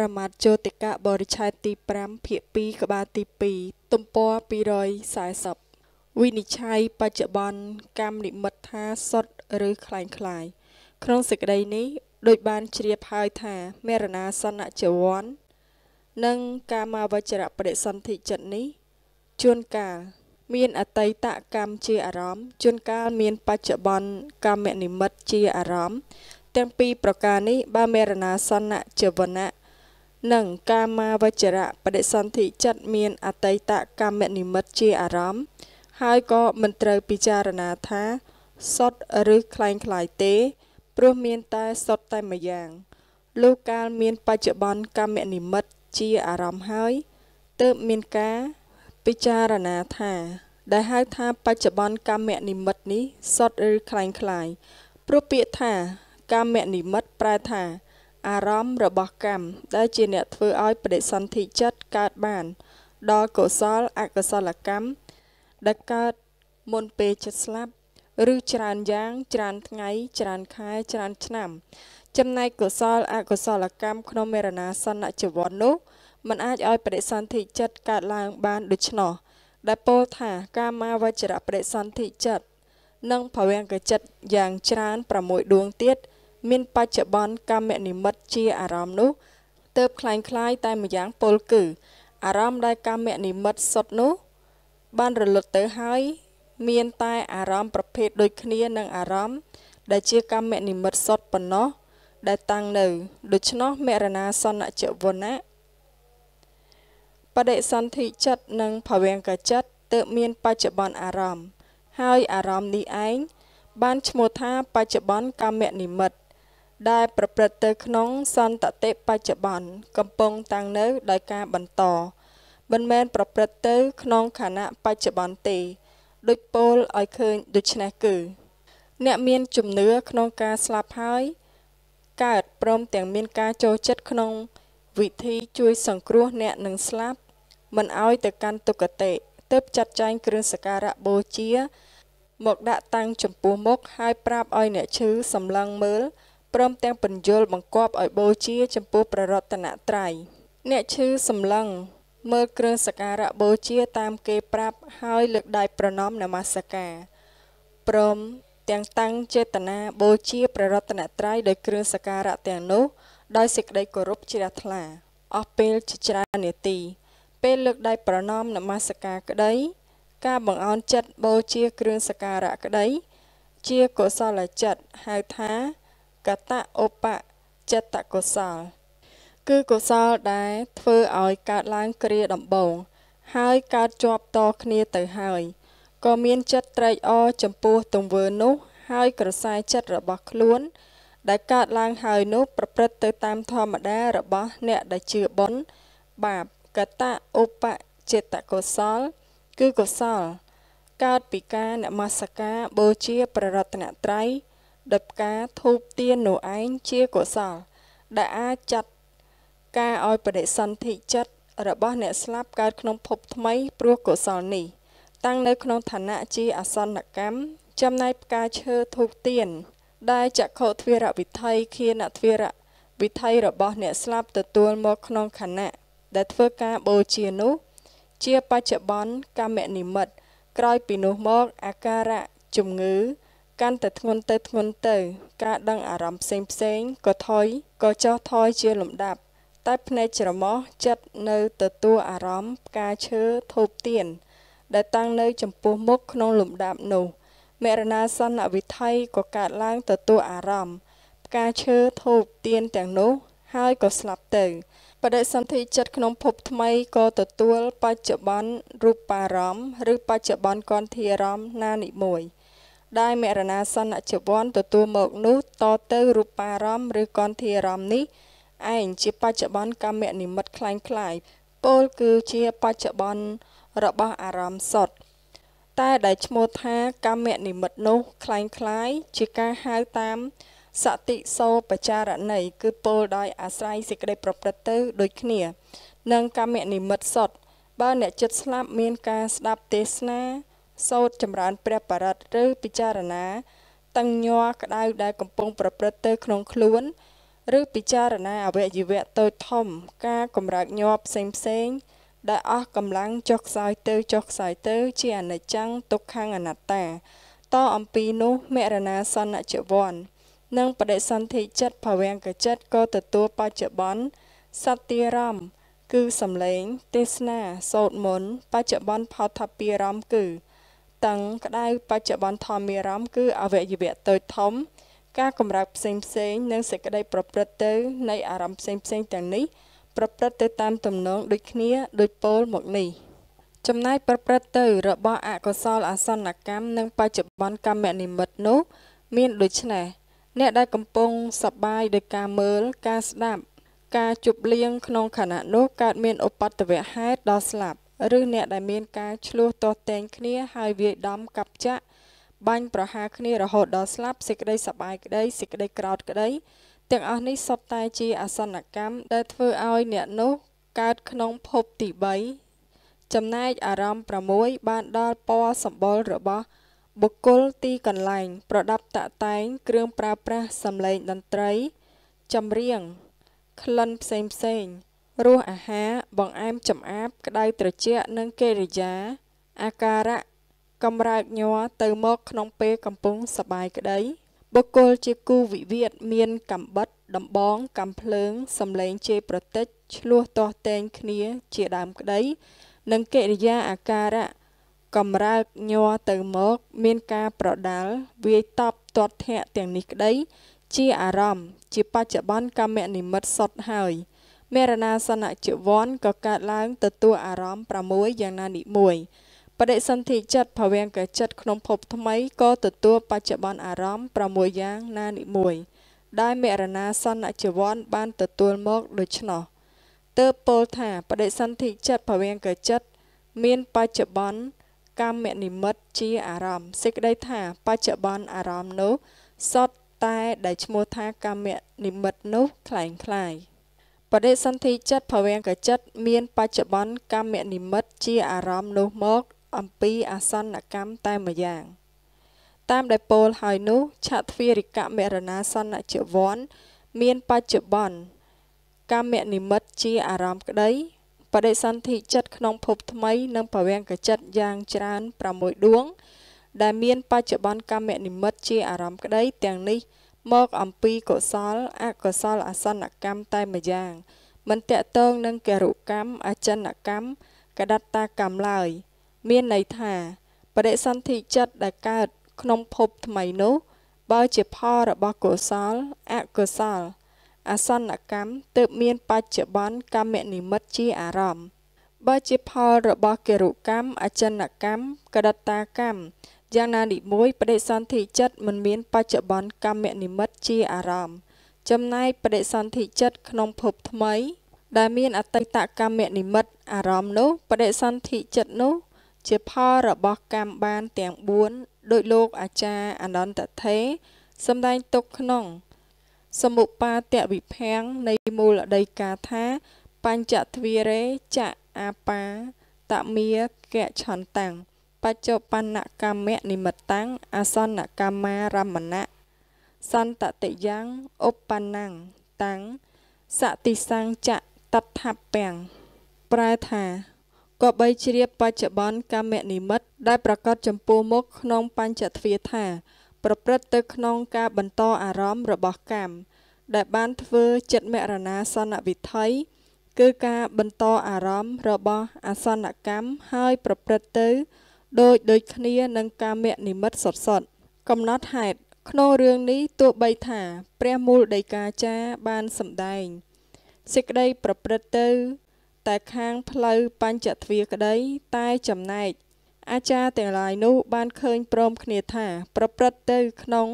រមត្ថយោតិកៈបរិឆេទទី5ភាគ2ក្បាលទី2ទំព័រ240វិនិច្ឆ័យបច្ចុប្បន្នកម្មនិមិត្តថាសុតឬคล้ายคล้ายក្នុងសេចក្តីនេះដូចបានជ្រាបហើយថាមរណាសនៈជវ័ននិងកាមាវចរៈបរិសន្ធិចិត្តនេះ ជួនកាលមានអតីតកម្មជាអារម្មណ៍ជួនកាលមានបច្ចុប្បន្នកម្មនិមិត្តជាអារម្មណ៍ទាំងពីរប្រការនេះបើមរណាសនៈជវណៈនិងកាមាវចរៈបដិសន្ធិចិត្តមានអតីតកម្មនិមិត្តជាអារម្មណ៍ហើយក៏មិនត្រូវពិចារណាថាសុតឬคล้ายคล้ายទេ ព្រោះមានតែសុតតែម្យ៉ាងលោកកាលមាន បច្ចុប្បន្នកម្មនិមិត្តជាអារម្មណ៍ហើយទើបមានការពិចារណាថាដែលហៅថាបច្ចុប្បន្នកម្មនិមិត្តនេះសុតឬคล้ายคล้ายព្រោះពាក្យថាកម្មនិមិត្តប្រែថាអារម្មណ៍របស់កម្មដែលជាអ្នកធ្វើឲ្យបដិសន្ធិចិត្តកើតបានដល់កុសលអកុសលកម្មដែលកើតមុនពេលចិត្តស្លាប់ឬច្រើនយ៉ាងច្រើនថ្ងៃច្រើនខែច្រើនឆ្នាំចំណែកកុសលអកុសលកម្មក្នុងមេរណាសនៈជីវ័ននោះมันអាចឲ្យបដិសន្ធិចិត្តកើតឡើងបានដូច្នោះដែលពោលថាកាមាវចរៈបដិសន្ធិចិត្តនិងភវង្គចិត្តយ៉ាងច្រើន6ដួងទៀតគមានបច្ចុប្បន្នកម្មនិមិត្តជាអារម្មណ៍នោះ ទៅคล้ายคล้ายតែម្យ៉ាងពលគឺអារម្មណ៍ដែលកម្មនិមិត្តសុទ្ធនោះ បានរលត់ទៅហើយ មាន តែ អារម្មណ៍ប្រភេទដូចគ្នានឹងអារម្មណ៍ដែលជាកម្មនិមិត្តសុទ្ធប៉ុណ្ណោះ ដែលតាំង នៅដូច្នោះមរណាសនចវណៈបដិសន្ធិចិត្តនិងភវង្គចិត្តទើបមាន បច្ចុប្បន្នអារម្មណ៍ហើយអារម្មណ៍នេះឯងបានឈ្មោះថាបច្ចុប្បន្នកម្មនិមិត្តដែលប្រព្រឹត្តទៅក្នុងសន្តតិបច្ចុប្បន្នកំពុងតាំងនៅ ដោយការបន្តមិនមែនប្រព្រឹត្តទៅក្នុងខណៈបច្ចុប្បន្នទេដូចពោលឲ្យឃើញដូច្នេះគឺ អ្នកមានជំនឿក្នុងការស្លាប់ហើយកើតព្រមទាំងមានការចូលចិត្តក្នុង វិធីជួយសង្គ្រោះអ្នកនឹងស្លាប់មិនឲ្យទៅកាន់ទុគតិទើបចាត់ចែងគ្រឿងសក្ការៈបូជាមកដាក់តាំងចំពោះមុខហើយប្រាប់ឲ្យអ្នកឈឺសម្លឹងមើលព្រមទាំងបញ្យលបង្គាប់ឲ្យបូជាចំពោះព្រះរតនត្រ័យអ្នកឈឺសម្លឹង មើលគ្រឿងសក្ការៈបូជាតាមគេប្រាប់ហើយលើកដៃប្រណម្យនមស្ការព្រមទាំងតាំងចេតនាបូជាព្រះរតនត្រ័យដោយគ្រឿងសក្ការៈទាំងនោះដោយសេចក្តីគោរពជ្រះថ្លាអស់ពេលជាច្រើននាទី ពេលលើកដៃប្រណម្យនមស្ការក្តីការបង្អន់ចិត្តបូជាគ្រឿងសក្ការៈក្តីជាកុសលចិត្តហៅថាកតឧបចិត្តកុសល គឺកុសលដែល ធ្វើឲ្យកើតឡើងគ្រាដំបូងហើយកើតជាប់តគ្នាទៅហើយក៏មានចិត្តត្រេកអរចំពោះទង្វើនោះហើយក្រសែចិត្តរបស់ខ្លួន ដែលកើតឡើងហើយនោះ ប្រព្រឹត្តទៅតាមធម្មតារបស់ អ្នកដែលជឿបុណ្យបាបកតឧបចិត្តកុសល គឺកុសល កើតពីការនមស្ការបូជា ប្ររតនត្រ័យដោយផ្កាធូបទៀននោះឯងជាកុសលដែលអាចចាត់ការឲ្យបដិសន្ធិចិត្តរបស់អ្នកស្លាប់កើតក្នុងភពថ្មីព្រោះកុសលនេះ តាំងនៅក្នុងឋានៈជាអសន្នកម្មចំណែកផ្កាឈើធូបទៀនដែលចក្ខុទ្វារវិថីខៀនទ្វារវិថីរបស់អ្នកស្លាប់ទទួលមកក្នុងខណៈដែលធ្វើការបូជានោះជាបច្ចុប្បន្នកម្មនិមិត្តក្រោយពីនោះមកអាការៈជំងឺកាន់តែធ្ងន់ទៅធ្ងន់ទៅ ការដឹងអារម្មណ៍ផ្សេងផ្សេងក៏ថយក៏ចុះថយជាលំដាប់ តែភ្នែកច្រមុះចិត្តនៅទទួលអារម្មណ៍ផ្កាឈើធូបទៀនដែលតាំងនៅចំពោះមុខក្នុងលំដាប់នោះមរណាសន្នវិថីក៏កើតឡើងទទួលអារម្មណ៍ផ្កាឈើធូបទៀនទាំងនោះ ហើយក៏ស្លាប់ទៅបដិសន្ធិចិត្តក្នុងភពថ្មីក៏ទទួលបច្ចុប្បន្នរូបារម្មណ៍ឬបច្ចុប្បន្នកន្ធិអារម្មណ៍ណានិមួយ។ដែលមរណាសនៈជីវ័នទទួលមកនោះតទៅរូបារម្មណ៍ឬកន្ធារម្មណ៍នេះឯងជាបច្ចុប្បន្នកម្មនិមិត្តคล้ายคล้ายពោលគឺជាបច្ចុប្បន្នរបស់អារម្មណ៍សុទ្ធតែដែលឈ្មោះថាកម្មនិមិត្តនោះคล้ายคล้ายជាការហៅតាមសតិសោបចារណីគឺពោលដោយអាស្រ័យសេចក្តីប្រព្រឹត្តទៅដូចគ្នា និងកម្មនិមិត្តសុទ្ធបើអ្នកចិត្តស្លាប់មានការស្ដាប់ទេសនាសូត្រចម្រើនព្រះបរិត្តឬពិចារណាតឹងញ័រក្តៅដែលកំពុង ប្រព្រឹត្តទៅក្នុងខ្លួន ឬពិចារណា អវយវៈតូចធំការកម្រើកញ័រផ្សេងផ្សេងដែល អស់កម្លាំងចុះខ្សោយទៅ ចុះខ្សោយទៅ ជាអនិច្ចំទុក្ខអនត្តាតអំពីនោះមរណាសនជវ័ននិងបដិសន្ធិចិត្តភវង្គចិត្តក៏ទទួលបច្ចុប្បន្នសត្យារម្មណ៍គឺសំឡេង ទេសនាសោតមន្តបច្ចុប្បន្នផលថាពីរំគឺតឹងក្តៅបច្ចុប្បន្នធម្មារម្មណ៍គឺអវយវៈតូចធំការកម្រើកផ្សេងផ្សេងនិងសេចក្តីប្រព្រឹត្តទៅ នៃ អារម្មណ៍ផ្សេងផ្សេងទាំងនេះប្រព្រឹត្តទៅតាមទំនងដូចគ្នា ដូចពោលមកនេះចំណាយប្រព្រឹត្តទៅរបស់អកុសលអាសនកម្មនិង បច្ចុប្បន្នកម្មនិមិត្តនោះ មានដូចនេះអ្នកដែលកំពុងសប្បាយដោយការមើលការស្ដាប់ ការជប់លៀងក្នុងខណៈនោះកើតមានឧបតវៈហេតុដល់ស្លាប់ឬអ្នកដែលមានការឆ្លោះទាស់តែងគ្នា ហើយវាយដំកັບចាក់បាញ់ប្រហារគ្នារហូតដល់ស្លាប់សេចក្តីសប្បាយក្តីសេចក្តីក្រោធក្តីទាំងអស់នេះសុទ្ធតែជាអសនកម្មដែលធ្វើឲ្យអ្នកនោះកើតក្នុងភពទី3ចំណែកអារម្មណ៍6បានដល់ពណ៌សម្បុររបស់ បុគ្គលទីកន្លែង ប្រដាប់តាក់តែងគ្រឿងប្រើប្រាស់សម្លេងតន្ត្រី ចម្រៀងក្លិនផ្សេងផ្សេងរសអាហារបង្អែមចំអាបក្តៅត្រជាក់និងកិរិយា អាការៈកម្រើកញ័រទៅមកក្នុងពេលកំពុងសប្បាយក្តីបុគ្គលជាគូវិវាទមានកំបិតដំបង កំភ្លើងសំឡេងជេរប្រតិចឆ្លោះទាស់តែងគ្នា ជាដើមក្តីនិងកិរិយាអាការៈកម្រើកញ័រទៅមកមានការប្រដាល់វាយតប់ទាត់ធាក់ទាំងនេះក្តីជាអារម្មណ៍ជាបច្ចុប្បន្នកម្មនិមិត្តសុទ្ធហើយ។មរណាសនជីវ័នក៏កើតឡើងទទួលអារម្មណ៍6យ៉ាងណានេះមួយបដិសន្ធិចិត្តភវង្គចិត្តក្នុងភពថ្មីក៏ទទួលបច្ចុប្បន្នអារម្មណ៍6យ៉ាងណានេះមួយដែលមរណាសនជីវ័នបានទទួលមកដូច្នោះទើបពោលថាបដិសន្ធិចិត្តភវង្គចិត្តមានបច្ចុប្បន្នកម្មនិមិត្តជាអារម្មណ៍សេចក្តីថាបច្ចុប្បន្នអារម្មណ៍នោះសតតែដែលឈ្មោះថាកម្មនិមិត្តនោះคล้ายៗបដិសន្ធិចិត្តភវង្គចិត្តមាន បច្ចុប្បន្នកម្មនិមិត្តជាអារម្មណ៍នោះមក អំពីអាសនកម្មតែម្យ៉ាង តាមដែលពោលហើយនោះឆទ្វារិកមរណាសនជវ័នមានបច្ចុប្បន្នកម្មនិមិត្តជាអារម្មណ៍ក្តីបដិសន្ធិចិត្តក្នុងភពថ្មី និងភវង្គចិត្តយ៉ាងច្រើន6ដួងដែលមានបច្ចុប្បន្នកម្មនិមិត្តជាអារម្មណ៍ក្តីទាំងនេះមកអំពីកុសលអកុសលអសនកម្មតែម្យ៉ាង មិនតាក់ទងនឹងកិរុកម្មអចិន្នកម្មកដត្តាកម្មឡើយ មានន័យថាបរិសន្ធិចិត្តដែលកើតក្នុងភពថ្មីនោះ បើជាផលរបស់កុសលអកុសល អសនកម្មទើបមានបច្ចុប្បន្នកម្មនិមិត្តជាអារម្មណ៍បើជាផលរបស់កិរុកម្មអចិន្នកម្មកដត្តាកម្មយ៉ាងណានេះមួយបដិសន្ធិចិត្តមិនមានបច្ចុប្បន្នកម្មនិមិត្តជាអារម្មណ៍ចំណែកបដិសន្ធិចិត្តក្នុងភពថ្មី ដែលមានអតីតកម្មនិមិត្តអារម្មណ៍នោះបដិសន្ធិចិត្តនោះ ជាផលរបស់កម្មបានទាំង4ដោយលោកអាចារ្យអនន្តថេរសម្ដែងទុកក្នុងសមុបាទវិភាំងនៃមូលដីកាថាបញ្ចទ្វីរេចៈអាបាតមាកៈឆន្តាំងបច្ចុប្បន្នកម្មនិមិត្តាំងអសនកម្មារមណៈសន្តតិយ៉ាងឧបបណ្ណੰតាំងសតិសង្ចតតថាពាំងប្រែថាក៏បីជ្រាបបច្ចុប្បន្នកម្មនិមិត្តដែលប្រកាសចំពោះមុខក្នុងបញ្ចទ្វាថា ប្រព្រឹត្តទៅក្នុងការបន្តអារម្មណ៍របស់កម្មដែលបានធ្វើចិត្តមរណាសនវិថីគឺការបន្តអារម្មណ៍របស់អសនកម្មហើយប្រព្រឹត្តទៅដូចដូចគ្នានឹងកាមនិមិត្តសុតសុតកំណត់ហេតុក្នុងរឿងនេះទោះបីថា ព្រះមូលដីកាចារបានសម្ដែងសេចក្តីប្រព្រឹត្តទៅ តែខាងផ្លូវបញ្ចទ្វាក្តីតែចំណែកអាចារ្យទាំងឡាយនោះបានឃើញព្រមគ្នាថាប្រព្រឹត្តទៅក្នុង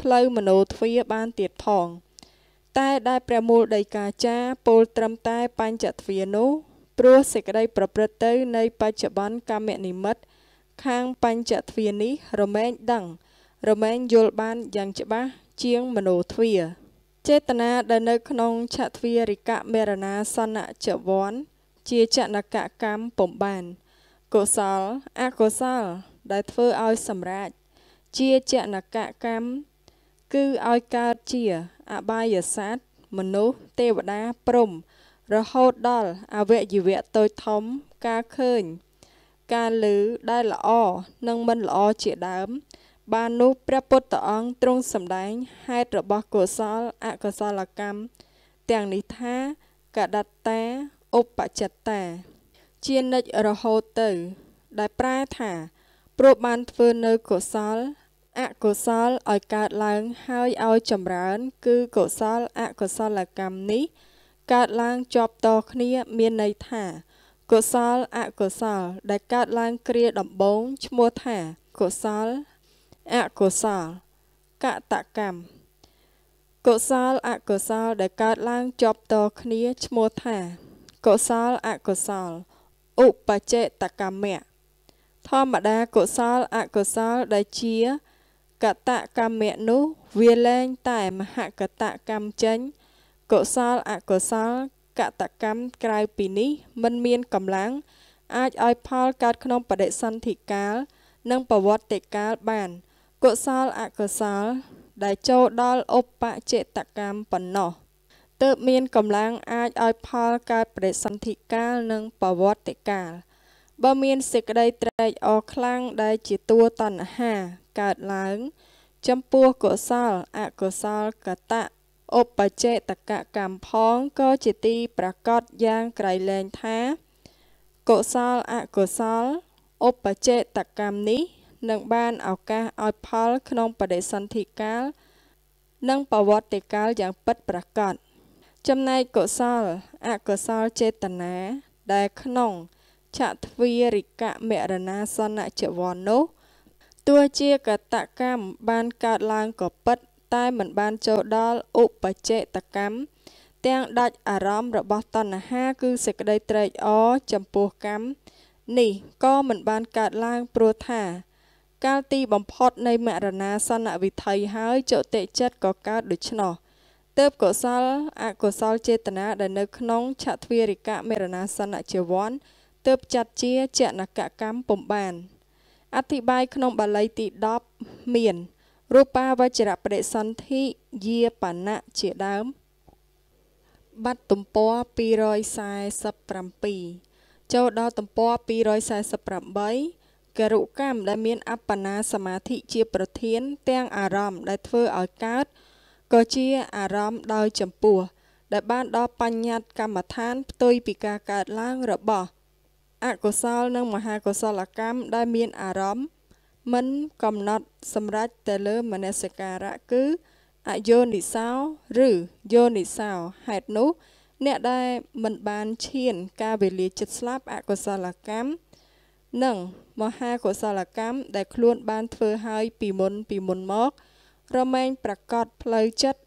ផ្លូវមโนទ្វាបានទៀតផង តែដែលព្រះមូលដីកាចារពោលត្រឹមតែបញ្ចទ្វានោះ ព្រោះសេចក្តីប្រព្រឹត្តទៅ នៃបច្ចុប្បន្នកម្មនិមិត្តខាងបញ្ចទ្វានេះរមែងដឹងរមែងយល់បានយ៉ាងច្បាស់ជាងមโนទ្វាចេតនាដែលនៅក្នុងឆទ្វារិកមេរណាសនៈចវ័នជាចណកកម្មពំបានកុសលអកុសលដែលធ្វើឲ្យសម្រេចជាចណកកម្មគឺឲ្យកើតជាអបាយស័តមនុស្សទេវតាព្រំរហូតដល់អវយវៈតូចធំការឃើញការឮដែលល្អនិងមិនល្អជាដើម បាននោះព្រះពុទ្ធអង្គទ្រង់សម្ដែងហេតុរបស់កុសលអកុសលកម្មទាំងនេះថាកដត្តាឧបចិត្តតាជានិច្ចរហូតទៅ ដែលប្រែថាព្រោះបានធ្វើនៅកុសល អកុសលឲ្យកើតឡើងហើយឲ្យចម្រើន គឺកុសលអកុសលកម្មនេះកើតឡើងជាប់តគ្នាមានន័យថាុសលអកុសលដែលកើតឡើងគ្រាដំបូងឈ្មោះថាកុសលអកុសលកតកម្មកុសលអកុសលដែលកើតឡើងជាប់តគ្នាឈ្មោះថាកុសលអកុសលឧបចេតកម្មៈធម្មតាកុសលអកុសលដែលជា កតកម្មៈនោះ វាលែងតែមហកតកម្មចេញកុសលអកុសលកតកម្មក្រៅពីនេះមិនមានកម្លាំង អាចឲ្យផលកើតក្នុងបដិសន្ធិកាល និងប្រវត្តិកាលបានកុសលអកុសលដែលចូលដល់ឧបចេតកម្មប៉ុណ្ណោះទើបមានកម្លាំងអាចឲ្យផលកើតបដិសន្ធិកាលនិងប្រវត្តិកាលបើមានសេចក្តីត្រេកអរខ្លាំងដែលជាតួតណ្ហាកើតឡើងចំពោះកុសលអកុសលកតៈឧបចេតកកម្មផងក៏ជាទីប្រកបយ៉ាងក្រៃលែងថាកុសលអកុសលឧបចេតកម្មនេះនឹងបានឱកាសឲ្យផលក្នុងបដិសន្ធិកាល និងប្រវត្តិកាលយ៉ាងពិតប្រាកដចំណែកកុសលអកុសលចេតនាដែលក្នុងឆទ្វារិកមរណាសនៈចវននោះទោះជាកតកម្មបានកើតឡើងក៏ពិតតែមិនបានចូលដល់ឧបចេតកម្មទាំងដាច់អារម្មណ៍របស់តណ្ហា គឺសេចក្តីត្រេកអរចំពោះកម្មនេះក៏មិនបានកើតឡើងព្រោះថាកាលទីបំផុតនៃមរណាសនវិថីហើយចតិចិត្តក៏កើតដូច្នោះទើបកុសលអកុសលចេតនាដែលនៅក្នុងឆទ្វារិកមរណាសនជីវ័នទើបចាត់ជាចណកកម្មពំបាន អធិប្បាយក្នុងបាលីទី10មានរូបាវចរៈបដិសន្ធិយាបណៈជាដើមបាត់ទំព័រ247ចូលដល់ទំព័រ248ករុកម្មដែលមានអបណាសមាធិជាប្រធានទាំងអារម្មណ៍ដែលធ្វើឲ្យកើតក៏ជាអារម្មណ៍ដោយចម្ពោះដែលបានដល់បញ្ញត្តិកម្មដ្ឋានផ្ទុយពីការកើតឡើងរបស់អកុសលនិងមហាកុសលកម្មដែលមានអារម្មណ៍មិនកំណត់សម្រេចទៅលើមនសិការៈគឺអយោនិសោឬយោនិសោហេតុនោះអ្នកដែលមិនបានឈានការវេលាចិត្តស្លាប់អកុសលកម្មនិងមហាកុសលកម្មដែល ខ្លួនបានធ្វើហើយពីមុនពីមុនមក រមែងប្រកាសផ្លូវចិត្ត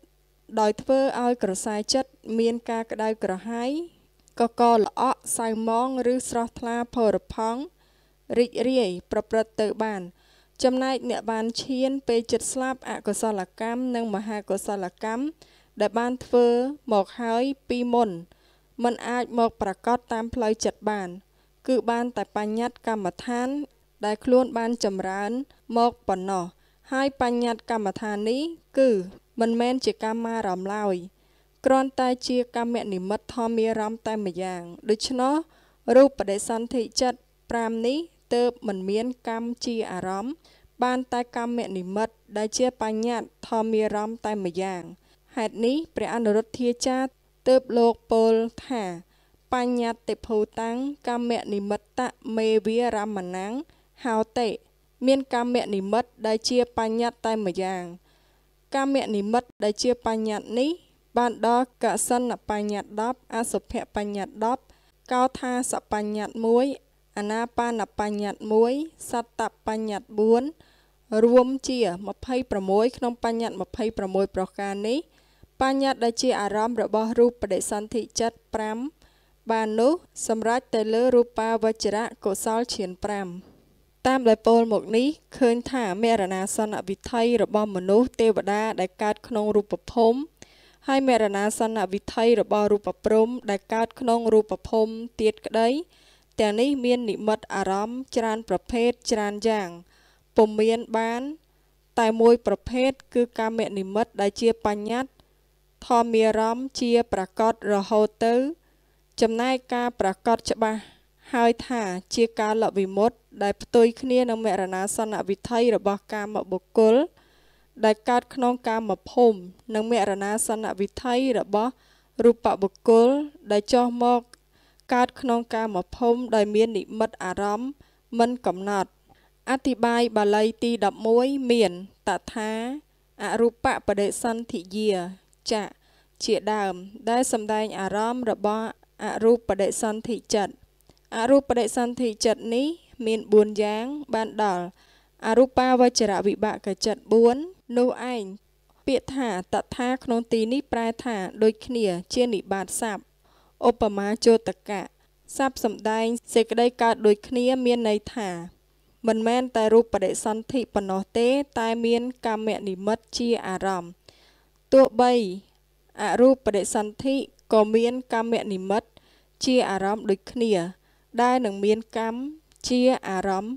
ដោយធ្វើឲ្យក្រសាយចិត្តមានការក្តៅក្រហាយកកល្អក់សៅមងឬស្រស់ថ្លាផលផង់រីករាយ ប្រព្រឹត្តទៅបានចំណែកអ្នកបានឈានពេលចិត្តស្លាប់អកុសលកម្មនិងមហាកុសលកម្មដែលបានធ្វើមកហើយពីមុនมันអាចមកប្រកាសតាមផ្លូវចិត្តបាន គឺបានតែបញ្ញត្តិកម្មដ្ឋាន ដែលខ្លួនបានចម្រើន មកប៉ុណ្ណោះហើយបញ្ញត្តិកម្មដ្ឋាននេះគឺ មិនមែនជាកម្មារំឡើយគ្រាន់តែជាកម្មនិមិត្តធម្មារម្មណ៍តែម្យ៉ាងដូច្នោះរូបបដិសន្ធិចិត្ត5នេះទើបមិនមានកម្មជាអារម្មណ៍បានតែកម្មនិមិត្តដែលជាបញ្ញត្តិធម្មារម្មណ៍តែម្យ៉ាងហេតុនេះព្រះអនុរុទ្ធាចារ្យទើបលោកពោលថាបញ្ញត្តិភូតាំងកម្មនិមិត្តមេវារមណាំងហោតេមានកម្មនិមិត្តដែលជាបញ្ញត្តិតែម្យ៉ាងកម្មនិមិត្តដែលជាបញ្ញត្តិនេះ បានដល់កសិនបញ្ញត្តិ10អសុភៈបញ្ញត្តិ10កោថាសបញ្ញត្តិ1អាណាបានបញ្ញត្តិ1សត្តបញ្ញត្តិ4រួមជា26ក្នុង បញ្ញត្តិ26ប្រការនេះបញ្ញត្តិដែលជាអារម្មណ៍របស់រូបបដិសន្ធិចិត្ត5បាននោះ សម្រេចទៅលើរូបាវចរៈកុសលឈាន5តាមដែលពោលមកនេះឃើញ ថាមរណាសនវិថីរបស់មនុស្សទេវតាដែលកើត ក្នុងរូបភូមិហើយមរណាសនវិថីរបស់រូបព្រំដែលកើតក្នុងរូបភូមិទៀតក្តីទាំងនេះមាននិមិត្តអារម្មណ៍ច្រើនប្រភេទច្រើនយ៉ាងពុំមានបាន តែមួយប្រភេទគឺកាមនិមិត្តដែលជាបញ្ញត្តិធម្មារម្មណ៍ជាប្រកបរហូតទៅ ចំណែកការប្រកបច្បាស់ ហើយថា ជាកាលវិមុត ដែលផ្ទុយគ្នានឹងមរណាសនវិថីរបស់កាមបុគ្គលដែលកើតក្នុងកាមភូមិនិងមរណាសនវិថីរបស់ រូបបុគ្គលដែលចោះមកកើតក្នុងកាមភូមិដោយមាននិមិត្តអារម្មណ៍មិនកំណត់អធិប្បាយបាលីទី11មាន តថាអរូបបដិសន្ធិយាចៈជាដើម ដែលសម្ដែងអារម្មណ៍របស់អរូបបដិសន្ធិចិត្តអរូបបដិសន្ធិចិត្តនេះមាន4យ៉ាងបានដល់អរូបាវចរវិបាកចិត្ត4នោះឯងពាក្យថាតថាក្នុងទីនេះប្រែថាដូចគ្នាជានិបាតស័ព្ទឧបមាជោតកៈសັບសំដែងសេចក្តីកើតដូចគ្នាមានន័យថាមិនមែនតែរូបបដិសន្ធិប៉ុណ្ណោះទេ តែមានកម្មនិមិត្តជាអារម្មណ៍ទោះបីអរូបបដិសន្ធិក៏មានកម្មនិមិត្តជាអារម្មណ៍ដូចគ្នា ដែលនឹងមានកម្មជាអារម្មណ៍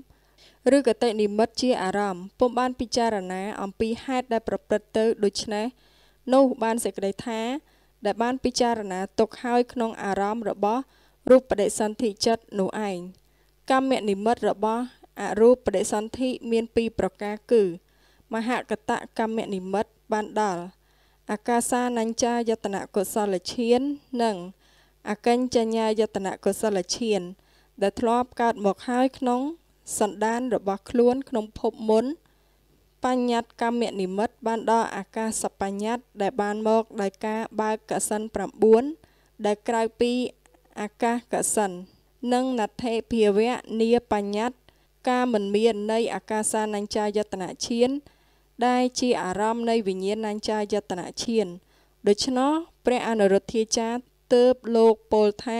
ឬកតិនិមិត្តជាអារម្មណ៍ពុំបានពិចារណាអំពីហេតុដែលប្រព្រឹត្តទៅដូច្នេះនោះបានសេចក្តីថាដែលបានពិចារណាទុកហើយក្នុងអារម្មណ៍របស់រូបបដិសន្ធិចិត្តនោះឯងកម្មនិមិត្តរបស់អរូបបដិសន្ធិមានពីរប្រការគឺ មហកតកម្មនិមិត្តបានដល់អាកាសានញ្ចាយតនកុសលឈាននិងអកិញ្ចញ្ញាយតនកុសលឈានដែលធ្លាប់កើតមកហើយក្នុងសន្តានរបស់ខ្លួនក្នុងភពមុនបញ្ញត្តិកម្មនិមិត្តបានដល់អាកាសបញ្ញត្តិដែលបានមកដោយការបើកកសិន9ដែលក្រៅពីអាកាសកសិននិងណដ្ឋេភាវៈនីបញ្ញត្តិការមិនមាននៃអាកាសានញ្ចាយតនឈានដែលជាអារម្មណ៍នៃវិញ្ញាណនញ្ចាយតនឈានដូច្នោះព្រះអនុរុទ្ធាចារ្យទើបលោកពោលថា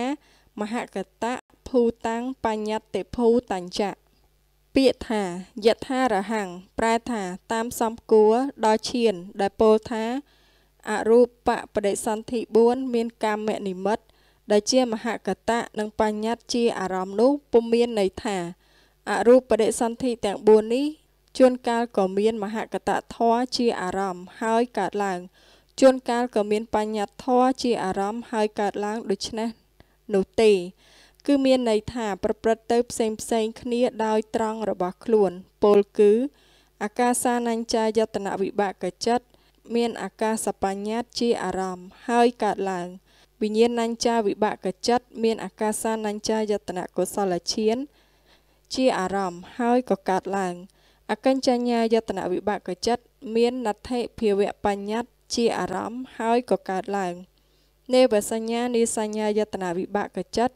មហកតៈភូតាំងបញ្ញត្តិភូតញ្ចៈពាក្យថាយថារហੰងប្រែថាតាមសំគួរដល់ឈានដែលពោលថាអរូបបដិសន្ធិ4មានកម្មនិមិត្តដែលជាមហកតៈនិងបញ្ញត្តិជាអារម្មណ៍នោះពុំមានន័យថាអរូបបដិសន្ធិទាំង4នេះ ជួនកាលក៏មានមហកតៈធរជាអារម្មណ៍ហើយកើតឡើង ជួនកាលក៏មានបញ្ញត្តិធរជាអារម្មណ៍ហើយកើតឡើងដូច្នេះនោះទេគឺមានន័យថា ប្រព្រឹត្តទៅផ្សេងផ្សេងគ្នាដោយត្រង់របស់ខ្លួនពលគឺអាកាសានញ្ចាយតនវិបាកចិត្តមានអាកាសបញ្ញត្តិជាអារម្មណ៍ហើយកើតឡើងវិញ្ញាណញ្ចាវិបាកចិត្តមានអាកាសានញ្ចាយតនកុសលឈានជាអារម្មណ៍ហើយក៏កើតឡើងអកិញ្ចញ្ញាយតនវិបាកចិត្តមាននដ្ឋិភាវៈបញ្ញត្តិជាអារម្មណ៍ហើយក៏កើតឡើងនេវសញ្ញានិសញ្ញាយតនវិបាកចិត្ត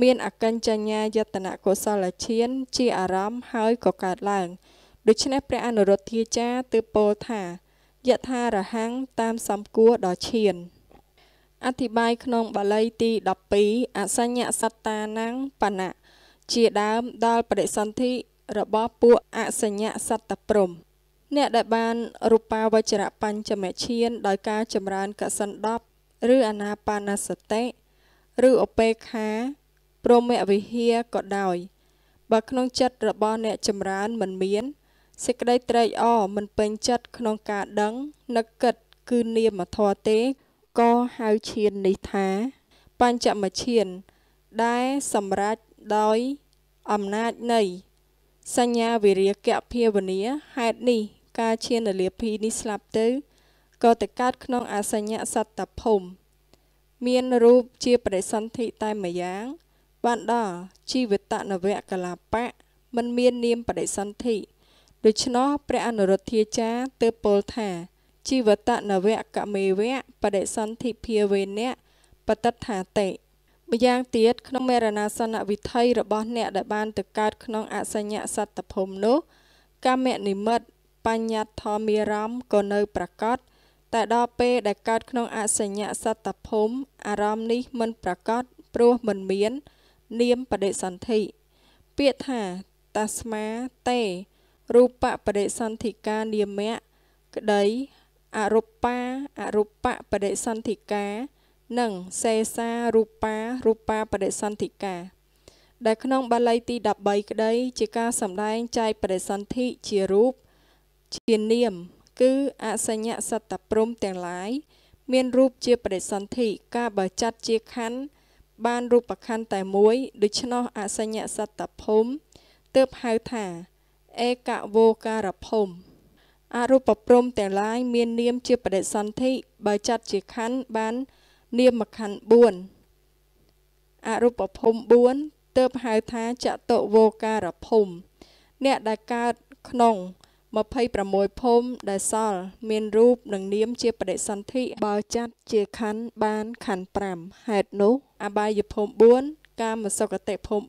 មានអកិញ្ចញ្ញាយតនកុសលឈាន ជាអារម្មណ៍ហើយក៏កើតឡើងដូច្នេះព្រះអនុរុទ្ធាចារទើបពោលថាយថារហੰងតាមសំគួរដល់ឈាន អធិប្បាយក្នុងបាលីទី12អសញ្ញសត្តានੰបណៈជាដើមដល់បដិសន្ធិរបស់ពួកអសញ្ញសត្តព្រំ អ្នកដែលបានរូបាវចរៈបញ្ចមឈានដោយការចម្រើនកសិន10ឬអានាបាណសតិឬឧបេខាព្រមវិហារក៏ដោយបើក្នុងចិត្តរបស់អ្នកចម្រើនមិនមានសេចក្តីត្រេកអរមិនពេញចិត្តក្នុងការដឹងនឹកគិតគឺនាមធម៌ទេក៏ហៅឈាននេះថាបញ្ចមឈានដែលសម្រេចដោយអំណាចនៃ សញ្ញាវិរិយកភាវនាហេតុនេះការឈានលាភីនេះស្លាប់ទៅក៏ទៅកើតក្នុងអសញ្ញសត្តភូមិមានរូបជាបរិសន្ធិតែម្យ៉ាងបានដល់ជីវតនវៈកលាបៈមិនមាននាមបដិសន្ធិដូច្នោះព្រះអនុរុទ្ធាចារ្យទើបពោលថាជីវតនវៈកមេវៈបដិសន្ធិភាវេណៈបតតថាតិម្យ៉ាងទៀតក្នុងមរណាសនវិធ័យរបស់អ្នកដែលបានទៅកើត ក្នុងអសញ្ញសត្តភូមិនោះកម្មនិមិត្តបញ្ញត្តិធម្មារម្មណ៍ក៏នៅប្រកបតែដល់ពេលដែលកើតក្នុងអសញ្ញសត្តភូមិអារម្មណ៍នេះមិនប្រកបព្រោះមិនមាននាមបដិសន្ធិពាក្យថាតាស្មាទេរូបបដិសន្ធិកានាមៈក្តីអរូបាអរូបបដិសន្ធិកា និងសេសារូបារូបាបដិសន្ធិកា ដែលក្នុងបាលីទី13ក្តីជាការសម្ដែងចែកបដិសន្ធិជារូបជានាម គឺអសញ្ញសត្តព្រំទាំងឡាយមានរូបជាបដិសន្ធិការបើចាត់ជាខណ្ឌបានរូបខណ្ឌតែមួយដូច្នោះអសញ្ញសត្តភូមិទើបហៅថាឯកវោការភូមិអរូបព្រំទាំងឡាយមាននាមជាបដិសន្ធិបើចាត់ជាខណ្ឌបាននាមខណ្ឌ4អរូបភូមិ4ទើបហៅថាចតុវោការភូមិអ្នកដែលកើតក្នុង26ភូមិដែលសល់មានរូបនិងនាមជាបដិសន្ធិបើចាត់ ជាខណ្ឌបានខណ្ឌ5ហេតុនោះអបាយភូមិ4កាមសុគតិភូមិ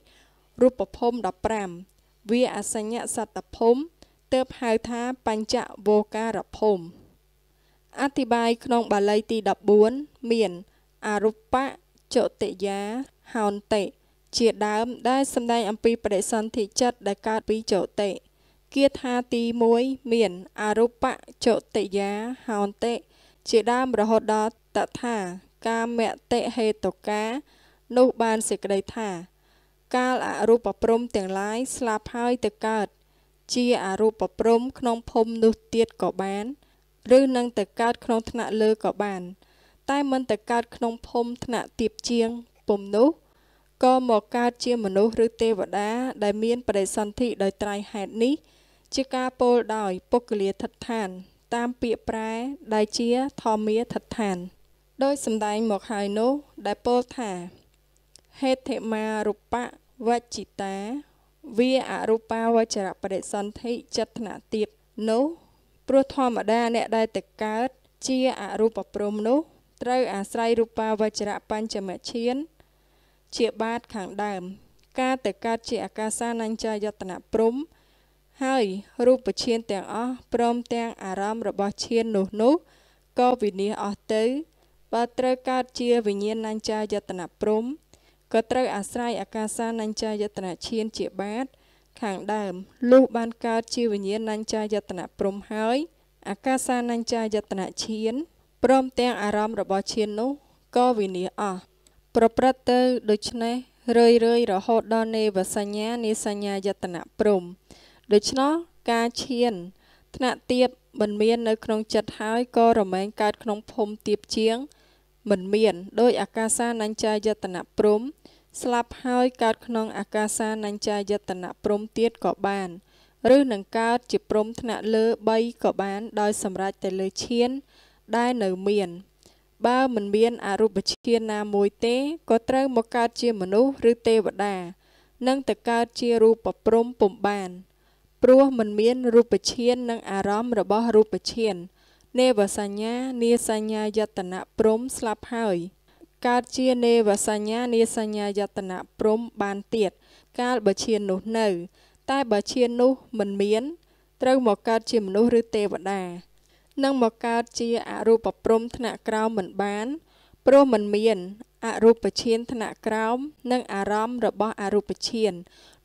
7រូបភូមិ15វាអសញ្ញសត្តភូមិទើបហៅថាបញ្ចវោការភូមិអធិប្បាយក្នុងបាលីទី14មានអរូបៈចតិយាហោន្តិជាដើម ដែលសម្ដែងអំពីបដិសន្ធិចិត្តដែលកើតពីចតិគាថាទី1មានអរូបចតិយាហោន្តិជាដើមរហូតដល់តថាកាមតិហេតុកានោះបានសេចក្តីថាកាលអរូបព្រំទាំងឡាយស្លាប់ហើយទៅកើតជាអរូបព្រំក្នុងភូមិនោះទៀតក៏បាន ឬនឹងទៅកើតក្នុងថ្នាក់លើក៏បាន តែមិនទៅកើតក្នុងភូមិថ្នាក់ទាបជាងពុំនោះក៏មកកើតជាមនុស្សឬទេវតាដែលមានបដិសន្ធិដោយត្រៃហេតុនេះជាការពោលដោយពុគ្គលាធិដ្ឋាន តាមពាក្យប្រែដែលជាធម្មាធិដ្ឋានដោយសម្ដែងមកហើយនោះដែលពោលថាហេធិមារូបៈវជីតាវាអរូបាវចរៈបរិសន្ធិចិត្តណាទៀតនោះព្រោះធម្មតាអ្នកដែលទៅកើត ជាអរូបព្រំនោះ ត្រូវអាស្រ័យរូបាវចរៈបញ្ចមឈាន ជាបាតខាងដើម ការទៅកើតជាអាកាសានញ្ចយតនៈព្រំហើយរូបឈានទាំងអស់ព្រមទាំងអារម្មណ៍របស់ឈាននោះនោះក៏វិនាសអស់ទៅ បើត្រូវកើតជាវិញ្ញាណัญចាយតនៈព្រំក៏ត្រូវអាស្រ័យអាកាសានัญចាយតនៈឈានជាបាតខាងដើមលុះបានកើតជាវិញ្ញាណัญចាយតនៈព្រំហើយអាកាសានัญចាយតនៈឈានព្រមទាំងអារម្មណ៍របស់ឈាននោះក៏វិនាសអស់ប្រព្រឹត្តទៅដូច្នេះរឿយរឿយរហូតដល់នេវសញ្ញានេសញ្ញាយតនៈព្រំដូច្នោះការឈានថ្នាក់ទៀបមិនមាននៅ ក្នុងចិត្តហើយក៏រមែងកើតក្នុងភូមិទៀបជាង មិនមាន ដោយអាកាសានញ្ចាយតនៈព្រំ ស្លាប់ហើយកើត ក្នុងអាកាសានញ្ចាយតនៈព្រំទៀតក៏បាន ឬនឹងកើតជាព្រំថ្នាក់លើ3ក៏បាន ដោយសម្រេចតែលើឈាន ដែលនៅមាន បើមិនមានអរូបឈានណាមួយទេក៏ត្រូវមកកើតជាមនុស្សឬទេវតានិងទៅកើតជារូបព្រំពុំបានព្រោះមិនមានរូបឈាននិងអារម្មណ៍របស់រូបឈាននេវសញ្ញានាសញ្ញាយតនៈព្រំស្លាប់ហើយកើតជានេវសញ្ញានាសញ្ញាយតនៈព្រំបានទៀតកាលបើឈាននោះនៅតែបើឈាននោះមិនមាន ត្រូវមកកើតជាមនុស្សឬទេវតានឹងមកកើតជាអរូបព្រំថ្នាក់ក្រោមមិនបាន ព្រោះមិនមានអរូបឈានថ្នាក់ក្រោមនិងអារម្មណ៍របស់អរូបឈាន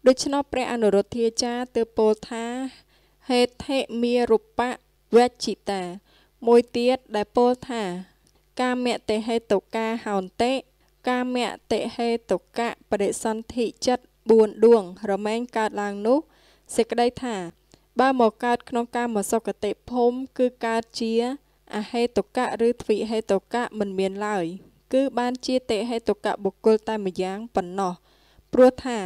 ដូច្នោះព្រះអនុរុទ្ធាចារ្យទើបពោលថាហេថេមារុបៈវជីតា មួយទៀតដែលពោលថា កាមតិហេតុកាហោន្តិកាមតិហេតុកៈបរិសន្ធិចិត្ត4ដួង រមែងកើតឡើងនោះសេចក្តីថាបើមកកើតក្នុងកាមសុគតិភូមិគឺកើតជា អហេតុកៈឬទ្វិហេតុកៈមិនមានឡើយ គឺបានជាតិហេតុកៈបុគ្គលតែម្យ៉ាងប៉ុណ្ណោះ ព្រោះថា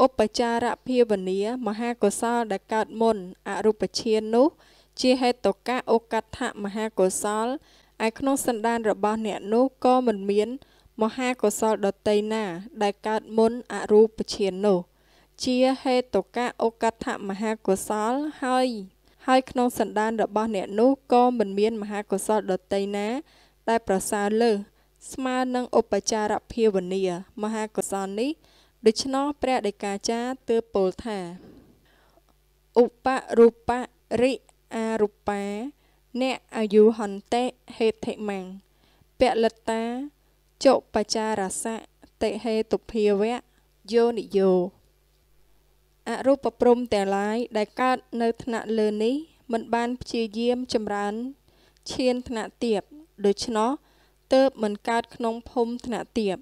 ឧបចារភាវនាមហាកុសលដែលកើតមុនអរូបឈាននោះ ជាហេតុកៈអូកដ្ឋមហាកុសលឯក្នុងសន្តាន របស់អ្នកនោះក៏មិនមានមហាកុសលដតីណា ដែលកើតមុនអរូបឈាននោះជាហេតុកៈអូកដ្ឋមហាកុសលហើយ ហើយក្នុងសន្តានរបស់អ្នកនោះក៏មិនមាន មហាកុសលដតីណាដែលប្រសើរលើសស្មើនឹងឧបចារភាវនាមហាកុសលនេះដូច្នោះព្រះដីកាចាទើបពោលថាឧបរូបរិអរូបា អ្នកអាយុហន្តិហេតិមੰងពលតាចុបចារសៈតិហេតុភាវៈយោនិយោអរូបព្រំទាំងឡាយដែលកើតនៅថ្នាក់លើនេះមិនបានព្យាយាមចម្រើនឈានថ្នាក់ទៀបដូច្នោះទើបមិនកើតក្នុងភូមិថ្នាក់ទៀប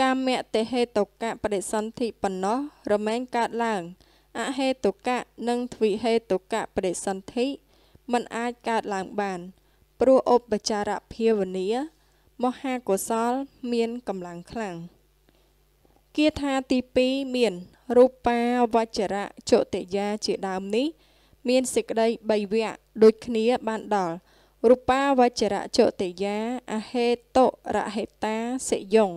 កាមៈទេហេតុកៈបដិសន្ធិបំណោះរមែងកើតឡើងអហេតុកៈនិងទ្វិហេតុកៈបដិសន្ធិมันអាចកើតឡើងបាន ព្រោះឧបចារភាវនាមហាកុសល មានកម្លាំងខ្លាំងគាថាទី2មានរូបាវចរៈចតិយាជាដើមនេះមានសេចក្តី3វគ្គដូចគ្នាបានដល់រូបាវចរៈចតិយាអហេតុរហេតាសិយង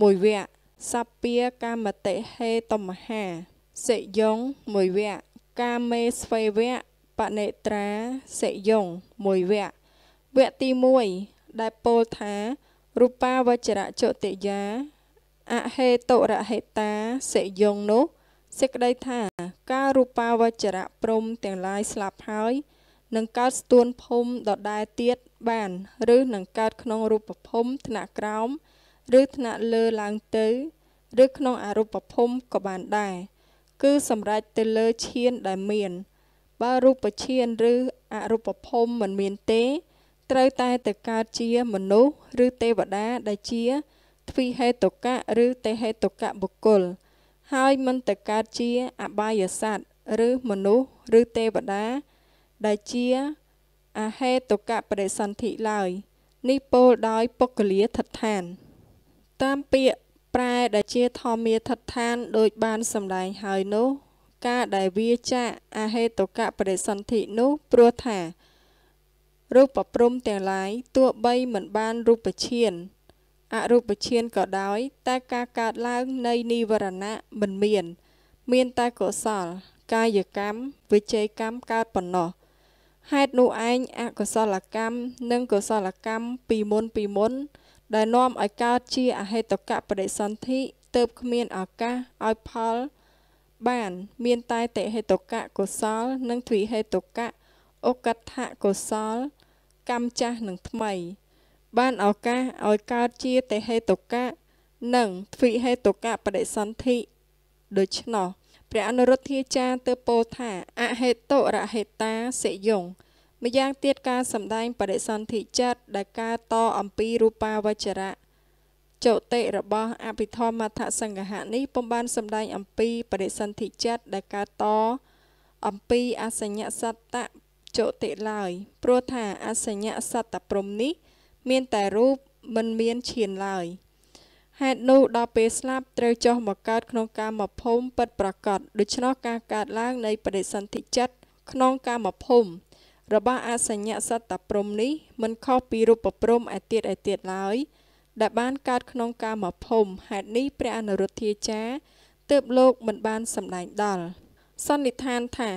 មួយវគ្គសពាកម្មតិហេតមហាសិយងមួយវគ្គកាមេស្វេវៈបណេត្រាសិយងមួយវគ្គវគ្គទី1ដែលពោលថារូបាវចរៈចតិយាអហេតុរហេតាសិយងនោះ សេចក្តីថាការរូបាវចរៈព្រមទាំងឡាយស្លាប់ហើយនឹងកើតស្ទួនភូមិដដែលទៀតបាន ឬនឹងកើតក្នុងរូបភូមិថ្នាក់ក្រោមឬថ្នាក់លើឡើងទៅឬក្នុងអរូបភូមិក៏បានដែរគឺសម្រេចទៅលើឈានដែលមាន បើរូបឈានឬអរូបភូមិមិនមានទេ ត្រូវតែទៅកើតជាមនុស្សឬទេវតាដែលជាទ្វិហេតុកៈឬទេហេតុកៈបុគ្គលហើយមិនទៅកើតជាអបាយសត្វឬមនុស្សឬទេវតាដែលជាអហេតុកៈបរិសន្ធិឡើយនេះពោលដោយពុគ្គលាថិដ្ឋានតាមពាក្យប្រែដែលជាធម្មាធិដ្ឋានដូចបានសម្ដែងហើយនោះ ការដែលវាចាកអហេតុកៈបរិសន្ធិនោះព្រោះថារូបព្រំទាំងឡាយទោះបីមិនបានរូបឈានអរូបឈានក៏ដោយ តែការកើតឡើងនៃនិវរណៈមិនមាន មានតែកុសលកាយកម្មវិជ័យកម្មកើតប៉ុណ្ណោះហេតុនោះឯងអកុសលកម្មនិងកុសលកម្មពីមុនពីមុនដែលនាំឲ្យកើតជាអហេតុកៈបដិសន្ធិទើបគ្មានឱកាសឲ្យផលបានមានតែតិហេតុកៈកុសល និងទ្វិហេតុកៈអកថកុសលកម្មចាស់និងថ្មី បានឱកាសឲ្យកើតជាតិហេតុកៈនិងទ្វិហេតុកៈបដិសន្ធិដូច្នោះព្រះអនុរុទ្ធាចារ្យទើបពោលថាអហេតុរហេតាសិយង្យម្យ៉ាងទៀតការសម្ដែងបរិសន្ធិចិត្តដែលការតអំពីរូបាវចរៈចុតិរបស់អភិធម្មថសង្ហៈនេះពុំបានសម្ដែងអំពីបរិសន្ធិចិត្តដែលការត អំពីអសញ្ញសត្តចុតិឡើយព្រោះថាអសញ្ញសត្តព្រំនេះមានតែរូបមិនមានឈានឡើយហេតុនោះដល់ពេលស្លាប់ត្រូវចុះមកកើតក្នុងកាមភូមិពិតប្រាកដដូច្នោះការកើតឡើង នៃបរិសន្ធិចិត្តក្នុងកាមភូមិរបស់អសញ្ញសត្តព្រំនេះមិនខុសពីរូបព្រំឯទៀតឯទៀតឡើយដែលបានកើតក្នុងកាមភូមិហេតុនេះព្រះអនុរុទ្ធាចារ្យទើបលោកមិនបានសម្ដែងដល់សន្និដ្ឋានថា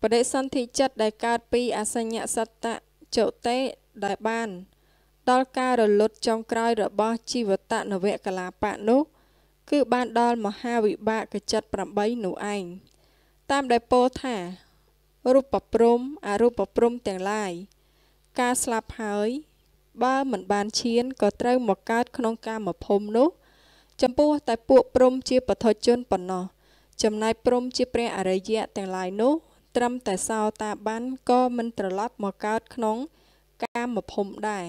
បដិសន្ធិចិត្តដែលកើតពីអសញ្ញសត្តចុតេដែលបាន ដល់ការរលត់ចុងក្រោយរបស់ ជីវតនវកលាបៈនោះ គឺបានដល់មហាវិបាកចិត្ត8នោះឯងតាមដែលពោលថារូបព្រំអរូបព្រំទាំងឡាយការស្លាប់ហើយបើមិនបានឈានក៏ត្រូវមកកើតក្នុងកាមភូមិនោះចំពោះតែពួកព្រំជាបុថុជនប៉ុណ្ណោះចំណែកព្រំជាព្រះអរិយៈទាំងឡាយនោះ ត្រឹមតែសោតាបានក៏មិនត្រឡប់មកកើតក្នុង កាមភូមិដែរ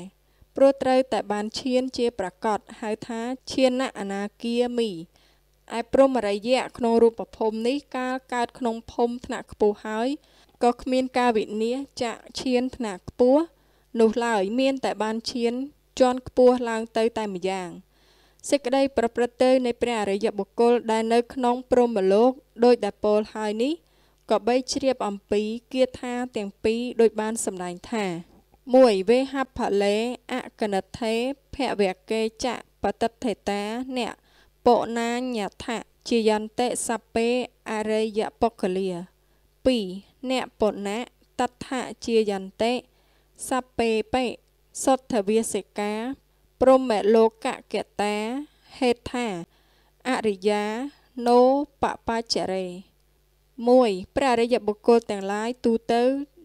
ព្រោះត្រូវតែបានឈាន ជាប្រកតហៅថាឈានអនាគាមីឯព្រមរយៈក្នុងរូបភូមិនេះកាលកើតក្នុងភូមិថ្នាក់ខ្ពស់ហើយក៏គ្មានការវិនិច្ឆ័យចាក់ឈានថ្នាក់ខ្ពស់នោះឡើយមាន តែបានឈានជាន់ខ្ពស់ឡើងទៅ តែម្យ៉ាងសេចក្តីប្រព្រឹត្តទៅនៃព្រះអរិយបុគ្គលដែលនៅក្នុងព្រហ្មលោកដោយដែលពោលហើយនេះក៏បីជ្រាបអំពីគាថាទាំងពីរដោយបានសម្ដែងថា1វេហផលេអកណិទ្ធេភវកេចបតិទ្ធេតាអ្នកបោណាញ្ញថាជាយន្តសពេអរិយបុគ្គលា2អ្នកពុណៈតដ្ឋជាយន្តិសពេបិសុទ្ធវាសិកាព្រមលោកកៈតាហេដ្ឋាអរិយាណោបបច្ចរេ1ព្រះរិយបុគ្គលទាំងឡាយទូទៅ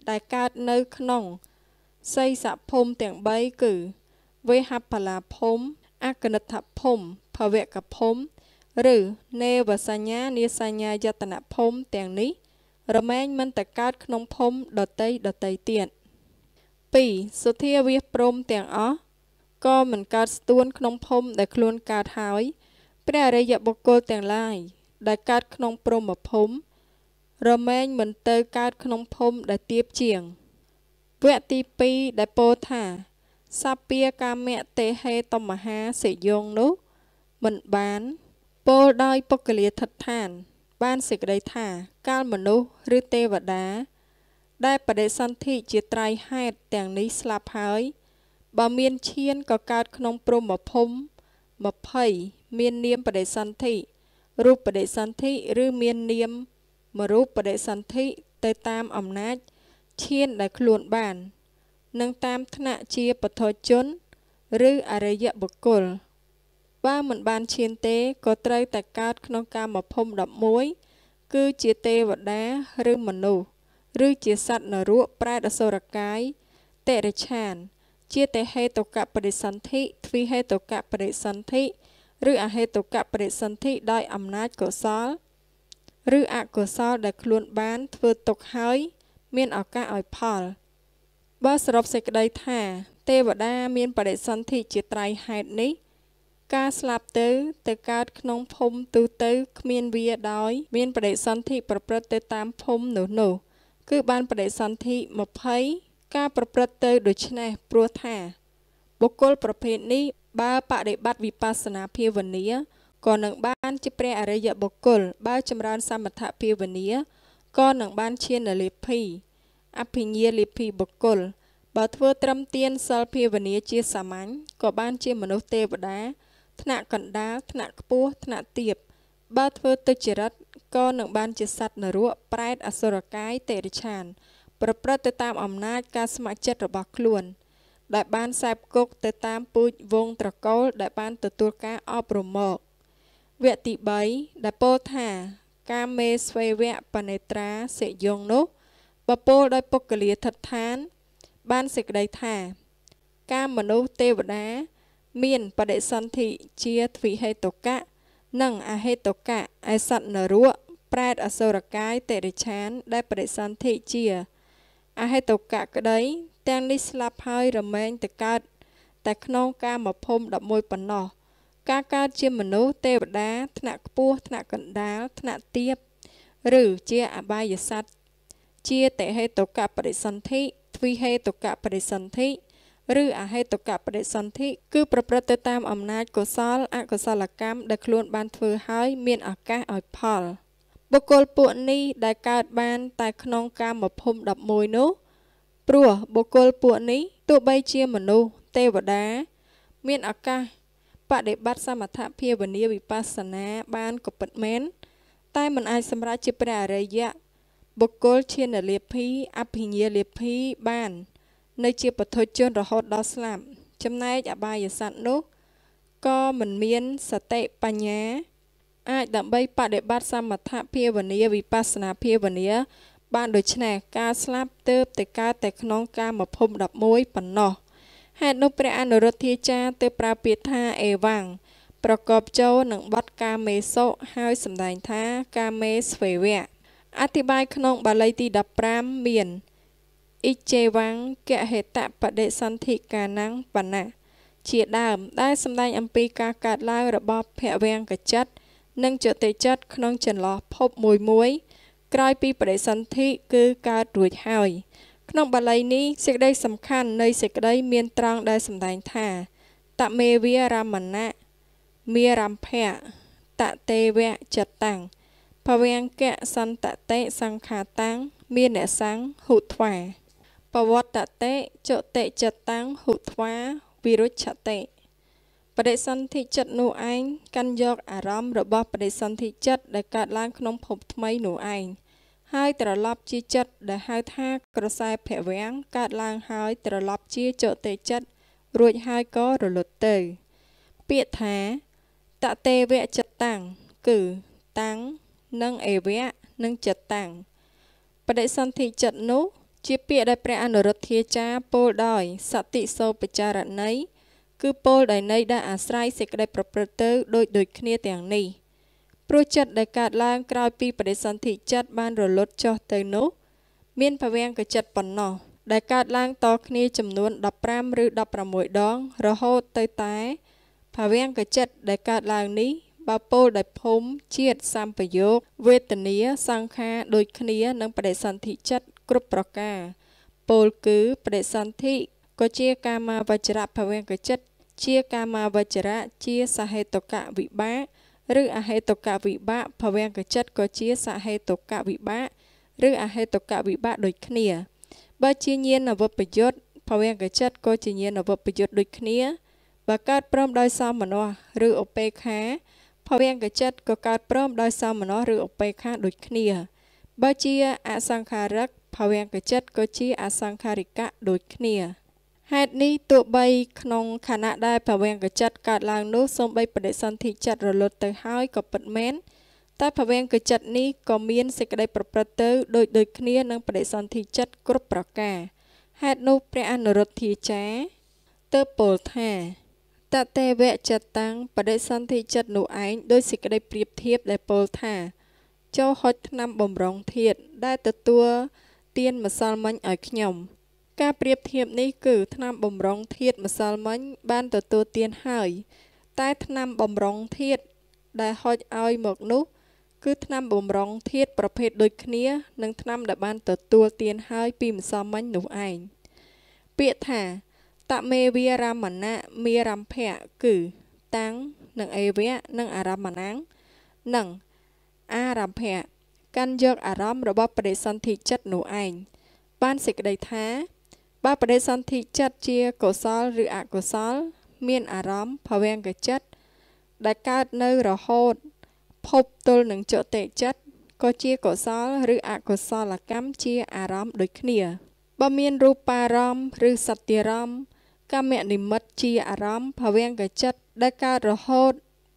ដែលកើតនៅក្នុងសីសភូមិទាំង3គឺវេហបលាភូមិអកនិដ្ឋភូមិភវកភូមិឬនេវសញ្ញានាសញ្ញាយតនភូមិទាំងនេះរមែងមិនតែកើតក្នុងភូមិដតីដតីទៀត2សុធាវាសព្រមទាំងអស់ក៏មិនកើតស្ទួនក្នុងភូមិដែលខ្លួនកើតហើយព្រះអរិយបុគ្គលទាំងឡាយដែលកើតក្នុងព្រមភូមិរមែងមិនទៅកើតក្នុងភូមិដែលទៀបជាងវគ្គទី2ដែលពោលថាសពាកាមៈទេហេតមហាសិយងនោះមិនបានពោលដោយពុគ្គលាធិដ្ឋានបានសេចក្តីថាកាលមនុស្សឬទេវតាដែលបដិសន្ធិជាត្រៃហេតុទាំងនេះស្លាប់ហើយបើមានឈានក៏កើតក្នុងព្រមភូមិ20មាននាមបដិសន្ធិរូបបដិសន្ធិឬមាននាមមរូបបដិសន្ធិទៅតាមអំណាចឈានដែលខ្លួនបាននិងតាមឋានៈជាពធជន ឬអរិយបុគ្គលបើមិនបានឈានទេក៏ត្រូវតែកើតក្នុងកាមភព11គឺជាទេវតាឬមនុស្សឬជាសត្វនរកប្រែតអសុរកាយតិរិឆាន ជាតេហេតុកបរិសន្ធិទ្វិហេតុកបរិសន្ធិឬអហេតុកបរិសន្ធិដោយអំណាចកុសល ឬអកុសលដែលខ្លួនបានធ្វើទុកហើយ មានឱកាសឲ្យផល បើសរុបសេចក្តីថា ទេវតា មានបរិសន្ធិជាត្រៃហេតុនេះការស្លាប់ទៅ ទៅកើតក្នុងភូមិទូទៅ គ្មានវាដោយ មានបដិសន្ធិប្រព្រឹត្តទៅតាមភូមិនោះនោះគឺបានបដិសន្ធិ20ការប្រព្រឹត្តទៅដូច្នេះព្រោះថា បុគ្គលប្រភេទនេះបើបដិបត្តិវិបស្សនាភាវនាក៏នឹងបានជាព្រះអរិយបុគ្គលបើចម្រើនសមថភាវនាក៏នឹងបានឈានលិភីអភិញ្ញាលិភីបុគ្គលបើធ្វើត្រឹមទានសិលភាវនាជាសាមញ្ញក៏បានជាមនុស្សទេវតាថ្នាក់កណ្ដាលថ្នាក់ខ្ពស់ថ្នាក់ទាបបើធ្វើទុច្ចរិតក៏នឹងបានជាសត្វនរកប្រែត អសុរកាយតិរិឆាន ប្រព្រឹត្តទៅតាមអំណាចការស្ម័គ្រចិត្តរបស់ខ្លួនដែលបានសែបគុកទៅតាមពូជវងត្រកូលដែលបានទទួលការអប់រំមកវគ្គទី3ដែលពោលថា កាមេស្វេវៈបណេត្រាសិយងនោះបពោលដោយពុគ្គលាធិដ្ឋាន បានសេចក្តីថា កាមនុស្សទេវតាមានបដិសន្ធិជាទ្វិហេតុកៈនិងអហេតុកៈឯសត្វនរកប្រែតអសុរកាយតិរិឆាន ដែលបដិសន្ធិជា អហេតុកៈក្តីទាំងនេះស្លាប់ហើយរមែងទៅកើតតែក្នុងកាមភូមិ11ប៉ុណ្ណោះ ការកើតជាមនុស្សទេវតាថ្នាក់ខ្ពស់ថ្នាក់កណ្ដាលថ្នាក់ទាបឬជាអបាយសត្វជាតិហេតុកៈបរិសន្ធិទ្វិហេតុកៈបរិសន្ធិឬអហេតុកៈបដិសន្ធិគឺប្រព្រឹត្តទៅតាមអំណាចកុសលអកុសលកម្មដែលខ្លួន បានធ្វើហើយមានឱកាសឲ្យផល បុគ្គលពួកនេះដែលកើតបាន តែក្នុងកាមភព11នោះព្រោះបុគ្គលពួកនេះទោះបីជាមនុស្សទេវតាមានឱកាសបដិបត្តិសមថភាវនាវិបស្សនាបានក៏ពិតមែនតែមិនអាចសម្រេចជាព្រះអរិយៈបុគ្គលឈានលាភីអភិញ្ញាលាភីបាននៅជាពធុជនរហូតដល់ស្លាប់ចំណែកអបាយសត្វនោះក៏មិនមានសតិបញ្ញាអាចដើម្បីបដិបត្តិសមថភាវនាវិបស្សនាភាវនាបានដូច្នេះការស្លាប់ទើបតែកើតតែក្នុងកាមភព11ប៉ុណ្ណោះហេតុនោះព្រះអនុរុទ្ធាចារ្យទើបប្រើពាក្យថាអេវ៉ាំងប្រកបចូលនឹងបទកាមេសុហើយសម្ដែងថា កាមេស្វេវៈអធិប្បាយក្នុងបាលីទី15មានអ៊ីជេវ៉ាំងកហេតបដិសន្ធិកាណੰបណៈជាដើមដែលសម្ដែងអំពីការកើតឡើងរបស់ភវង្គចិត្តនិងចតិចិត្តក្នុងចន្លោះភពមួយមួយក្រោយពីបដិសន្ធិគឺកើតរួចហើយក្នុងបាលីនេះសេចក្តីសំខាន់នៃសេចក្តីមានត្រង់ដែលសម្ដែងថាតមេវារមណៈមេរំភៈតតេវៈចតាំងភវង្គៈសន្តតេសង្ខាតាំងមានអ្នកសង្ឃហុទ្វាបវត្តតេចតិចតាំងហុធ្វាវិរុច្ឆតេបដិសន្ធិចិត្តនោះឯងកាន់យកអារម្មណ៍របស់បដិសន្ធិចិត្តដែលកើតឡើង ក្នុងភពថ្មីនោះឯងហើយត្រឡប់ជាចិត្តដែលហៅថាក្រសែភវាំងកើតឡើងហើយត្រឡប់ជាចតិចិត្តរួចហើយក៏រលត់ទៅ ពាក្យថាតតេវៈចិត្តតាំងគឺតាំងនិងអេវៈនិងចិត្តតាំងបដិសន្ធិចិត្តនោះជាពាក្យដែលព្រះអនុរុទ្ធាចារ្យពោលដោយសតិសោបចារណីគឺពោលដោយន័យដែលអាស្រ័យសេចក្តីប្រព្រឹត្តទៅដូចដូច គ្នាទាំងនេះ ព្រោះចិត្តដែលកើតឡើងក្រោយពីបដិសន្ធិចិត្តបានរលត់ចុះទៅនោះ មានភវាំងកចិត្តប៉ុណ្ណោះដែលកើតឡើងតគ្នាចំនួន15ឬ16ដង រហូតទៅតែភវាំងកចិត្តដែលកើតឡើងនេះបើពោលដោយភូមិជាតិសម្បយោគវេទនាសង្ខារដូចគ្នានឹងបដិសន្ធិចិត្តគ្រប់ប្រការពោលគឺបដិសន្ធិក៏ជាកាមាវចរៈភវង្គចិត្តជាកាមាវចរៈជាសហេតុកៈវិបាកឬអហេតុកៈវិបាកភវង្គចិត្តក៏ជាសហេតុកៈវិបាកឬអហេតុកៈវិបាកដូចគ្នាបើជាញាណវពយុត្តភវង្គចិត្តក៏ជាញាណវពយុត្តដូចគ្នាបើកើតព្រមដោយសមមនោះឬឧបេខាភវង្គចិត្តក៏កើតព្រមដោយសមមនោះឬឧបេខាដូចគ្នា បើជាអសង្ខារិកភវង្គចិត្តក៏ជាអសង្ខារិកៈដូចគ្នាហេតុនេះទោះបីក្នុងខណៈដែលភវង្គចិត្តកើតឡើងនោះសូម្បីបដិសន្ធិចិត្តរលត់ទៅហើយក៏ពិតមែនតែភវង្គចិត្តនេះក៏មានសេចក្តីប្រព្រឹត្តទៅដូចដូចគ្នានឹងបដិសន្ធិចិត្តគ្រប់ប្រការហេតុនោះព្រះអនុរុទ្ធាចារ្យទើបពោលថាតតេវៈចតាំងបដិសន្ធិចិត្តនោះឯងដោយសេចក្តីប្រៀបធៀបដែលពោលថាចូលហុចឆ្នាំបំរុងធាតដែលទទួលទៀនម្សិលមិញឲ្យខ្ញុំ ការប្រៀបធៀបនេះគឺថ្នាំបំរុងធាតម្សិលមិញ បានទទួលទៀនហើយ តែថ្នាំបំរុងធាតដែលហុចឲ្យមកនោះ គឺថ្នាំបំរុងធាតប្រភេទដូចគ្នានឹងថ្នាំដែលបាន ទទួលទៀនហើយពីម្សិលមិញនោះឯងពាក្យថាតមេវារមណៈមេរំភៈគឺ តាំងនិងអេវៈនិងអរមណាំងនិង អារំភៈកាន់យកអារម្មណ៍របស់បដិសន្ធិចិត្តនោះឯងបានសេចក្តីថា បើបដិសន្ធិចិត្តជាកុសលឬអកុសល មានអារម្មណ៍ភវង្កចិត្តដែលកើតនៅរហូត ភពទល់នឹងចតិចិត្តក៏ជាកុសលឬអកុសលកម្មជាអារម្មណ៍ដូចគ្នាបើមានរូបារម្មណ៍ឬសត្យារម្មណ៍កម្មនិមិត្តជាអារម្មណ៍ភវង្កចិត្តដែលកើតរហូត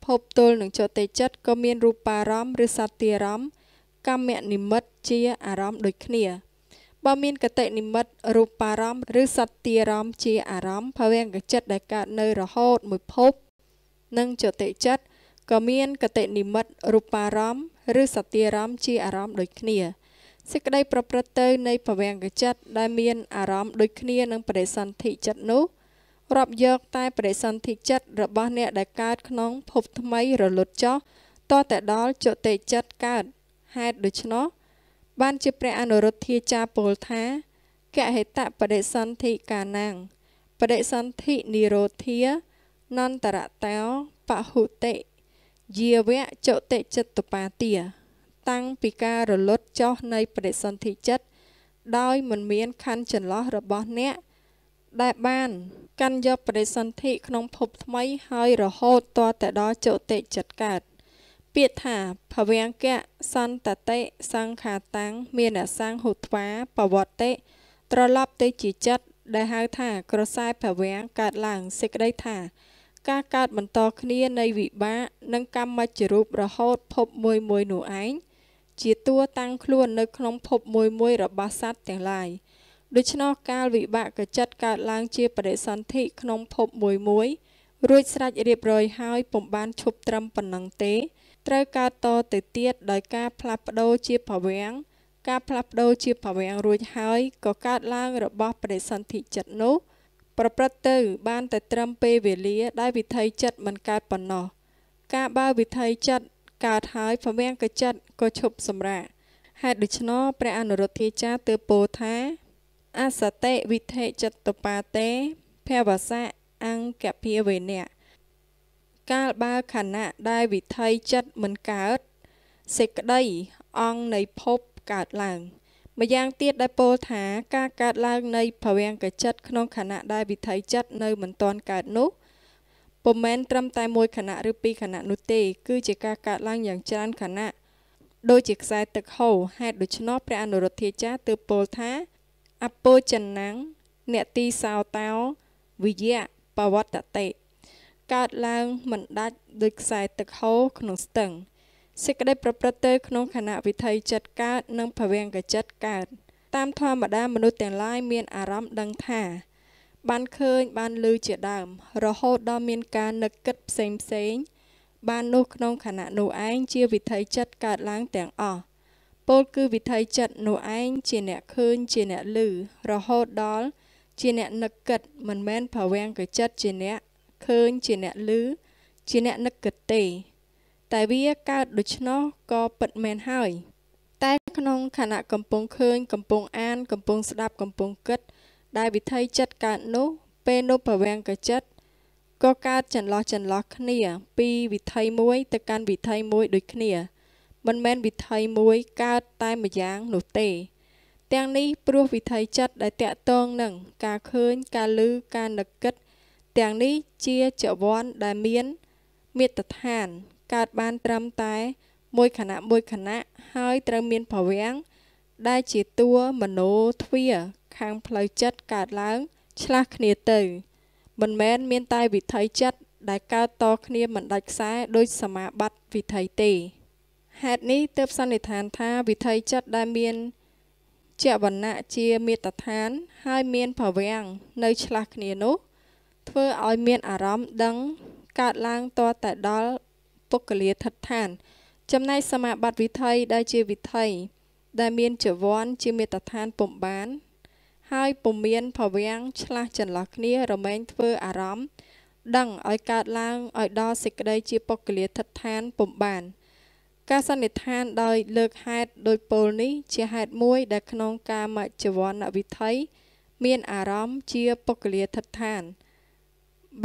ភពទល់នឹងចតិចិត្តក៏មានរូបារម្មណ៍ឬសត្យារម្មណ៍កម្មនិមិត្តជាអារម្មណ៍ដូចគ្នាបើមានកតិនិមិត្តរូបារម្មណ៍ឬសត្ទារម្មណ៍ជាអារម្មណ៍ភវង្គចិត្តដែលកើតនៅរហូតមួយភពនិងចតិចិត្តក៏មានកតិនិមិត្តរូបារម្មណ៍ឬសត្ទារម្មណ៍ជាអារម្មណ៍ដូចគ្នាសេចក្តីប្រព្រឹត្តទៅនៃភវង្គចិត្តដែលមានអារម្មណ៍ដូចគ្នានឹងបរិសន្ធិចិត្តនោះរាប់យកតែបរិសន្ធិចិត្តរបស់អ្នកដែលកើតក្នុងភពថ្មីរលត់ចោះតតែដល់ចតិចិត្តកើតហេតុដូច្នោះបានជាព្រះអនុរុទ្ធាចារពោលថាកហេតបដិសន្ធិកាណាំងបដិសន្ធិនិរោធានន្តរតោបហុតិយាវៈចតិចិត្តបាទាតាំងពីការរលត់ចោះនៃបដិសន្ធិចិត្តដោយមិនមានខណ្ឌចន្លោះរបស់អ្នកដែលបាន កាន់យកបដិសន្ធិក្នុងភពថ្មីហើយរហូតតទៅដល់ចតិចិត្តកើតពាក្យថាភវង្គៈសន្តតិសង្ខាតាំងមានអសង្ហុទ្វាបវត្តិត្រឡប់ទៅជាចិត្តដែលហៅថា ក្រសែភវង្គកើតឡើងសេចក្តីថាការកើតបន្តគ្នានៃវិបាកនិងកម្មជ្ជរូបរហូតភពមួយមួយនោះឯងជាតួតាំងខ្លួននៅក្នុងភពមួយមួយ របស់សត្វទាំងឡាយដូច្នោះកាលវិបាកកចិត្តកើតឡើងជាបរិសន្ធិក្នុងភពមួយមួយរួចស្រេចរៀបរយហើយពុំបានឈប់ត្រឹមប៉ុណ្ណឹងទេត្រូវកើតតទៅទៀតដោយការផ្លាស់ប្តូរជាភវាំងការផ្លាស់ប្តូរជាភវាំងរួចហើយក៏កើតឡើងរបស់បដិសន្ធិចិត្តនោះ ប្រព្រឹត្តទៅបានតែត្រឹមពេលវេលា ដែលវិថីចិត្តមិនកើតប៉ុណ្ណោះ ការបើវិថីចិត្តកើតហើយភវាំងកចិត្តក៏ឈប់សម្រាកហេតុដូច្នោះព្រះអនុរុទ្ធាចារ្យទើបពោលថាអសតិវិថេចិត្តបាទេភវសៈអង្គភិវេណៈកាលបើខណៈដែលវិថីចិត្តមិនកើត សេចក្តីអង្គនៃភពកើតឡើង ម្យ៉ាងទៀតដែលពោលថាការកើតឡើងនៃភវង្គចិត្តក្នុងខណៈដែលវិថីចិត្តនៅមិនទាន់កើតនោះពុំមែនត្រឹមតែមួយខណៈឬពីរខណៈនោះទេគឺជាការកើតឡើងយ៉ាងច្រើនខណៈដូចជាខ្សែទឹកហូរហេតុដូច្នោះព្រះអនុរដ្ឋាចារ្យទើបពោលថាអពោចនាងអ្នកទីសោតោវិយៈបវត្តតេកើតឡើងមិនដាច់ដោយខ្សែទឹកហូរក្នុងស្ទឹងសេចក្តីប្រព្រឹត្តទៅក្នុងខណៈវិថីចិត្តកើតនិងភវង្គចិត្តកើតតាមធម្មតាមនុស្សទាំងឡាយមានអារម្មណ៍ដឹងថាបានឃើញបានឮជាដើម រហូតដល់មានការនឹកគិតផ្សេងផ្សេងបាននោះក្នុងខណៈនោះឯងជាវិថីចិត្តកើតឡើងទាំងអស់ពលគឺវិថីចិត្តនោះឯងជាអ្នកឃើញជាអ្នកឮរហូតដល់ជាអ្នកនឹកគិតមិនមែនភវង្គចិត្តជាអ្នកឃើញជាអ្នកឮជាអ្នកនឹកគិតទេ តែវាកើតដូច្នោះក៏ពិតមែនហើយតែក្នុងខណៈកំពុងឃើញកំពុងអាន កំពុងស្ដាប់កំពុងគិត ដែលវិថីចិត្តកើតនោះពេលនោះប្រវាំងកចិត្តក៏កើតចន្លោះចន្លោះគ្នា ពីវិថីមួយទៅកាន់វិថីមួយដូចគ្នាមិនមែនវិថីមួយកើតតែម្យ៉ាងនោះទេ ទាំងនេះព្រោះវិថីចិត្តដែលតាក់ទងនឹងការឃើញការឮការនឹកគិតទាំងនេះជាចវ័នដែលមានមេត្ឋានកើតបានត្រឹមតែមួយខណៈមួយខណៈហើយត្រូវមានភវាំងដែលជាតួមโนទ្វា ខាងផ្លូវចិត្តកើតឡើង ឆ្លាស់គ្នាទៅមិនមែនមានតែវិថីចិត្តដែលកើតតគ្នាមិនដាច់ខ្សែដោយសមាបត្តិវិថីទេហេតុនេះទើបសន្និដ្ឋានថាវិថីចិត្តដែលមានជាវណ្ណៈជាមេត្តឋាន ហើយមានភវាំងនៅឆ្លាស់គ្នានោះធ្វើឲ្យមានអារម្មណ៍ដឹងកើតឡើងតតែដល់ពុគ្គលាឋិដ្ឋាន ចំណែកសមាបត្តិវិថីដែលជាវិថីដែលមានចវ័នជាមេត្តាឋានពំបានហើយពំមានភវាំងឆ្លាស់ចន្លោះគ្នារមែងធ្វើអារម្មណ៍ដឹងឲ្យកើតឡើងឲ្យដល់សេចក្តីជាពុគ្គលាឋិដ្ឋានពំបានការសន្និដ្ឋានដោយលើកហេតុដោយពលនេះជាហេតុមួយដែលក្នុងកាមចវនវិថីមានអារម្មណ៍ជាពុគ្គលាឋិដ្ឋាន។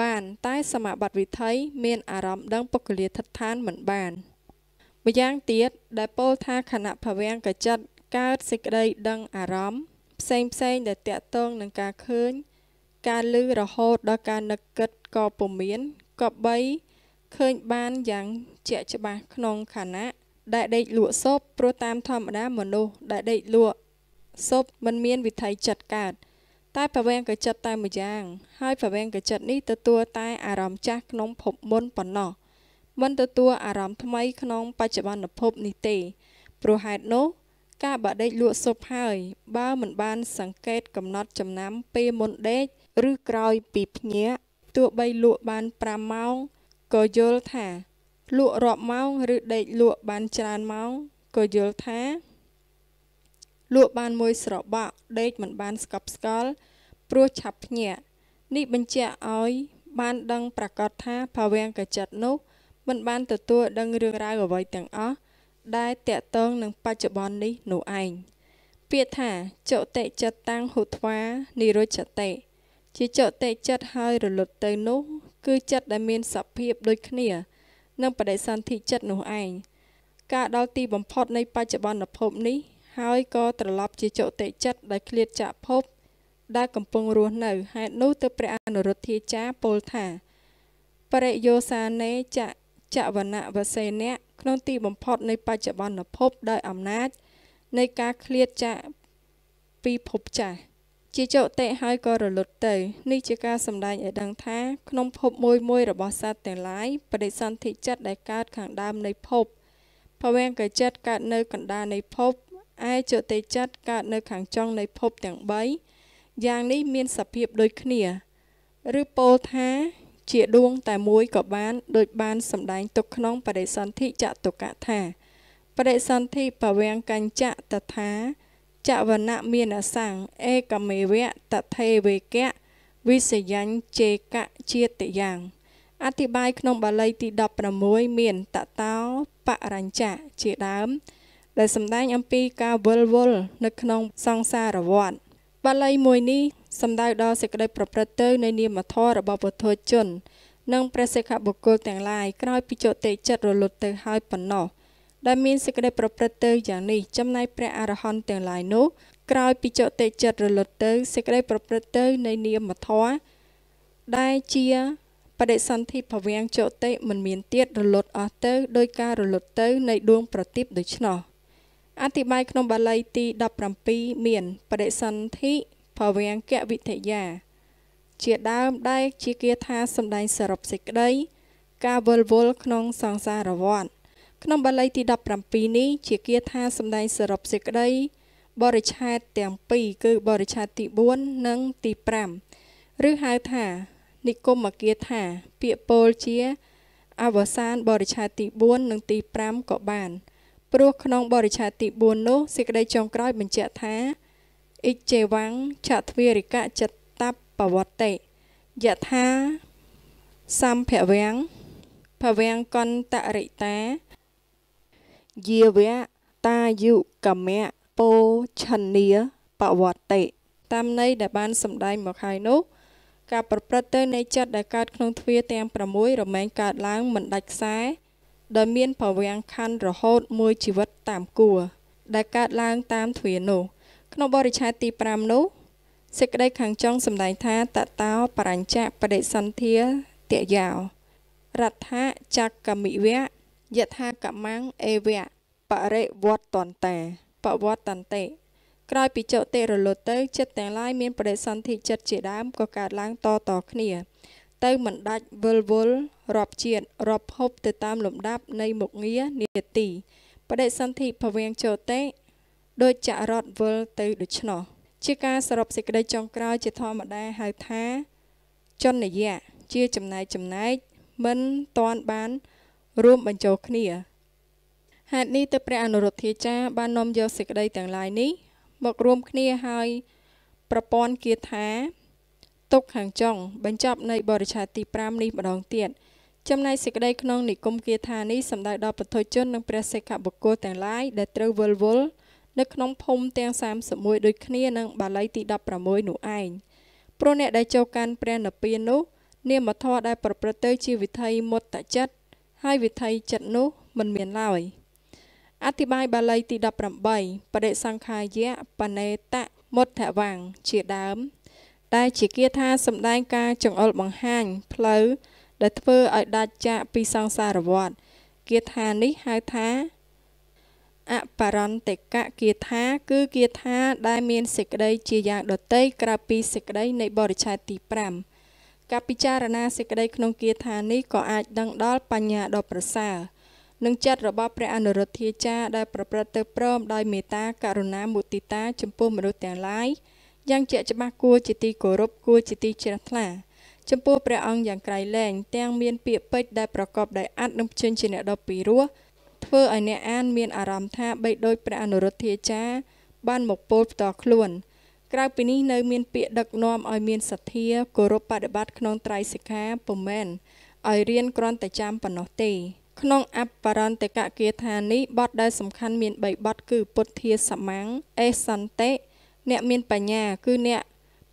បានតែសមបត្តិវិថីមានអារម្មណ៍ដឹងពុគ្គលាធិដ្ឋានមិនបាន ម្យ៉ាងទៀតដែលពោលថាខណៈភវាំងកចិត្តកើតសេចក្តីដឹងអារម្មណ៍ផ្សេងផ្សេងដែលតកតងនឹងការឃើញ ការឮរហូតដល់ការនឹកគិតក៏ពុំមានក៏បីឃើញបានយ៉ាងជាក់ច្បាស់ក្នុងខណៈដែលដេកលក់សពព្រោះតាមធម្មតាមនុស្សដែលដេកលក់សពមិនមានវិថីចិត្តកើតតែពវេង្គចិត្តតែមួយយ៉ាង ហើយពវេង្គចិត្តនេះទទួលតែអារម្មណ៍ចាស់ក្នុង ភពមុនប៉ុណ្ណោះមិនទទួលអារម្មណ៍ថ្មីក្នុងបច្ចុប្បន្នភពនេះទេព្រោះហេតុនោះ ការបដិលក់សុបហើយ បើមិនបាន សង្កេតកំណត់ចំណាំពេលមុនដេកឬក្រោយពីភ្ញាក់ទោះបីលក់បាន5ម៉ោងក៏យល់ថាលក់រាប់ម៉ោងឬដេកលក់បានច្រើនម៉ោងក៏យល់ថាលក់បានមួយស្របក់ដេកមិនបានស្កប់ស្កល់ព្រោះឆាប់ភ្ញាក់នេះបញ្ជាក់ឲ្យ បានដឹងប្រកាសថាភាវង្កចិត្តនោះមិនបានទទួល ដឹងរឿងរ៉ាវអ្វីទាំងអស់ដែលតាក់ទងនឹងបច្ចុប្បន្ននេះនោះឯងពាក្យថាចតិចិត្តតាំងហុធ្វានិរុច្ចតិជាចតិចិត្តហើយរលត់ទៅនោះ គឺចិត្តដែលមានសភាពដូចគ្នានឹងបដិសន្ធិចិត្តនោះឯងការដល់ទីបំផុតនៃ បច្ចុប្បន្នភពនេះហើយក៏ត្រឡប់ជាចតិចិត្តដែលឃ្លាតចាកភពដែលកំពុងរស់នៅហេតុនោះទៅព្រះអនុរុទ្ធាចារ្យពោលថាបរិយោសានេចចវនវសេនៈក្នុងទីបំផុតនៃបច្ចុប្បន្នភព ដោយអំណាចនៃការឃ្លាតចាកពីភពចាស់ជាចតេហើយក៏រលត់ទៅនេះជាការសម្ដែងឲ្យដឹងថាក្នុងភពមួយមួយរបស់សត្វទាំងឡាយបរិសន្ធិចិត្តដែលកើតខាងដើមនៃភពភវង្គចិត្តកើតនៅកណ្ដាលនៃភពឯចតេចិត្តកើតនៅ ខាងចុងនៃភពទាំង3យ៉ាងនេះមានសភាពដូចគ្នា ឬពោលថា ជាដួង តែមួយក៏បាន ដូចបានសម្ដែង ទុកក្នុងបរិសន្ធិចតុកថាបរិសន្ធិបវង្កញ្ចតថាចវណៈមានអសង្ឃឯកមេវៈតថេវេកៈវិសយញ្ជេកៈជាតិយ៉ាងអធិប្បាយក្នុងបាលីទី16មាន តតោបរញ្ចៈជាដើម ដែលសម្ដែងអំពីការវិលវល់នៅក្នុងសង្សារវដ្តបាលីមួយនេះសំដៅដល់សេចក្តីប្រព្រឹត្តទៅ នៃនាមធម៌របស់ពុទ្ធជន និងព្រះសិក្ខាបុគ្គលទាំងឡាយក្រោយពីចុតិចិត្តរលត់ទៅហើយប៉ុណ្ណោះដែលមានសេចក្តីប្រព្រឹត្តទៅយ៉ាងនេះចំណែកព្រះអរហន្តទាំងឡាយនោះក្រោយពីចុតិចិត្តរលត់ទៅសេចក្តីប្រព្រឹត្តទៅ នៃនាមធម៌ដែលជាបដិសន្ធិភវាំងចុតិមិនមានទៀតរលត់អស់ទៅដោយការរលត់ទៅ នៃដួងប្រទីបដូច្នោះ។អធិប្បាយក្នុងបាលីទី17មានបរិសន្ធិភវង្គវិទ្យាជាដើមដែលជាគាថាសំដែងសរុបសេចក្តីការវល់វល់ក្នុងសង្សារវដ្តក្នុងបាលីទី17នេះជាគាថាសំដែងសរុបសេចក្តីបរិឆេទទាំងពីរគឺបរិឆេទទី4និងទី5ឬហៅថា និគមគាថាពាក្យពោលជា អវសានបរិឆេទទី4និងទី5ក៏បាន។ព្រោះក្នុងបរិច្ឆេទទី4នោះសេចក្តីចុងក្រោយបញ្ជាក់ថា អិជេវੰងចទ្វារិកចិត្តបបវត្តិយថាសំភវੰងភវੰងកន្តរិតាយាវៈតាយុកមៈពោឆនីបវត្តិតាមន័យដែលបានសម្ដែងមកហើយនោះការប្រព្រឹត្តទៅនៃចិត្តដែលកើតក្នុងទ្វាទាំង6រមែងកើតឡើងមិនដាច់ខ្សែដែលមានប្រវាំងខណ្ឌរហូត មួយជីវិតតាមគួរដែលកើតឡើងតាមទ្វានោះ ក្នុងបរិឆេទទី5នោះសេចក្តីខាងចុងសម្ដែងថាតតោបរញ្ចៈបដិសន្ធាតយោរដ្ឋចកមិវៈយថាកមាំងអេវៈបរិវត្តតន្តាបវត្តតន្តិក្រោយពីចុតិរលត់ទៅចិត្តទាំងឡាយមានបដិសន្ធិចិត្តជាដើមក៏កើតឡើងតតគ្នាទៅមិនដាច់វិលវល់រាប់ជាតិរាប់ភពទៅតាមលំដាប់នៃមុខងារនីតិបដិសន្ធិភវៀងចោតេដោយចរតវិលទៅដូច្នោះជាការសរុបសេចក្តីចុងក្រោយជាធម្មតាហៅថាចនយៈជាចំណែកចំណែកមិនតាន់បានរួមបញ្ចូលគ្នាហេតុនេះទៅព្រះអនុរុទ្ធាចារ្យបាននាំយកសេចក្តីទាំងឡាយនេះ មករួមគ្នាហើយប្រព័ន្ធគាថាទុកខាងចុងបញ្ចប់នៃបរិឆេទទី5នេះម្ដងទៀតចំណែកសេចក្តីក្នុងនិគមគាថានេះសំដៅដល់ពធជននិងព្រះសិក្ខបុគ្គលទាំងឡាយដែលត្រូវវិលវល់នៅក្នុងភូមិទាំង31ដូចគ្នានឹងបាលីទី16នោះឯងព្រោះអ្នកដែលចូលកាន់ព្រះនិព្វាននោះនាមធម៌ដែល ប្រព្រឹត្តទៅ ជាវិថីមុតតចិត្តហើយវិថីចិត្តនោះមិនមានឡើយអធិប្បាយ បាលីទី18បដិសង្ខាយៈបណេតៈមុតធវੰជាដើមដែលជាគាថាសម្ដែងការចង្អុលបង្ហាញផ្លូវដែលធ្វើឲ្យដាច់ចាកពីសង្សារវដ្តគាថានេះហៅថា អបរន្តកគាថា គឺគាថាដែល មានសេចក្តីជាយ៉ាងដតីក្រៅពីសេចក្តីនៃបរិច្ឆេទទី5ការពិចារណាសេចក្តីក្នុងគាថានេះក៏អាចដឹងដល់បញ្ញាដ៏ប្រសើរនិងចិត្តរបស់ព្រះអនុរុទ្ធាចារ្យដែល ប្រព្រឹត្តទៅព្រមដោយមេត្តាករុណាមុទិតាចំពោះមនុស្សទាំងឡាយយ៉ាងជាក់ច្បាស់គួរជាទីគោរពគួរជាទីជ្រះថ្លាចំពោះព្រះអង្គយ៉ាងក្រៃលែងទាំងមានពាក្យពេចន៍ដែលប្រកបដោយអត្ថនិងជញ្ជាអ្នកដ៏ពីរោះធ្វើឲ្យអ្នកអានមានអារម្មណ៍ថាបីដូចព្រះអនុរុទ្ធាចារ្យបានមកពោលផ្ទាល់ខ្លួនក្រៅពីនេះនៅមានពាក្យដឹកនាំឲ្យមានសទ្ធាគោរពបដិបត្តិក្នុងត្រៃសិក្ខាពុំមែនឲ្យរៀនគ្រាន់តែចាំប៉ុណ្ណោះទេ ក្នុងអបរន្តកគាថានេះបទដែលសំខាន់មាន3បទគឺពុទ្ធាសមាំងអេសន្តេអ្នកមានបញ្ញាគឺអ្នក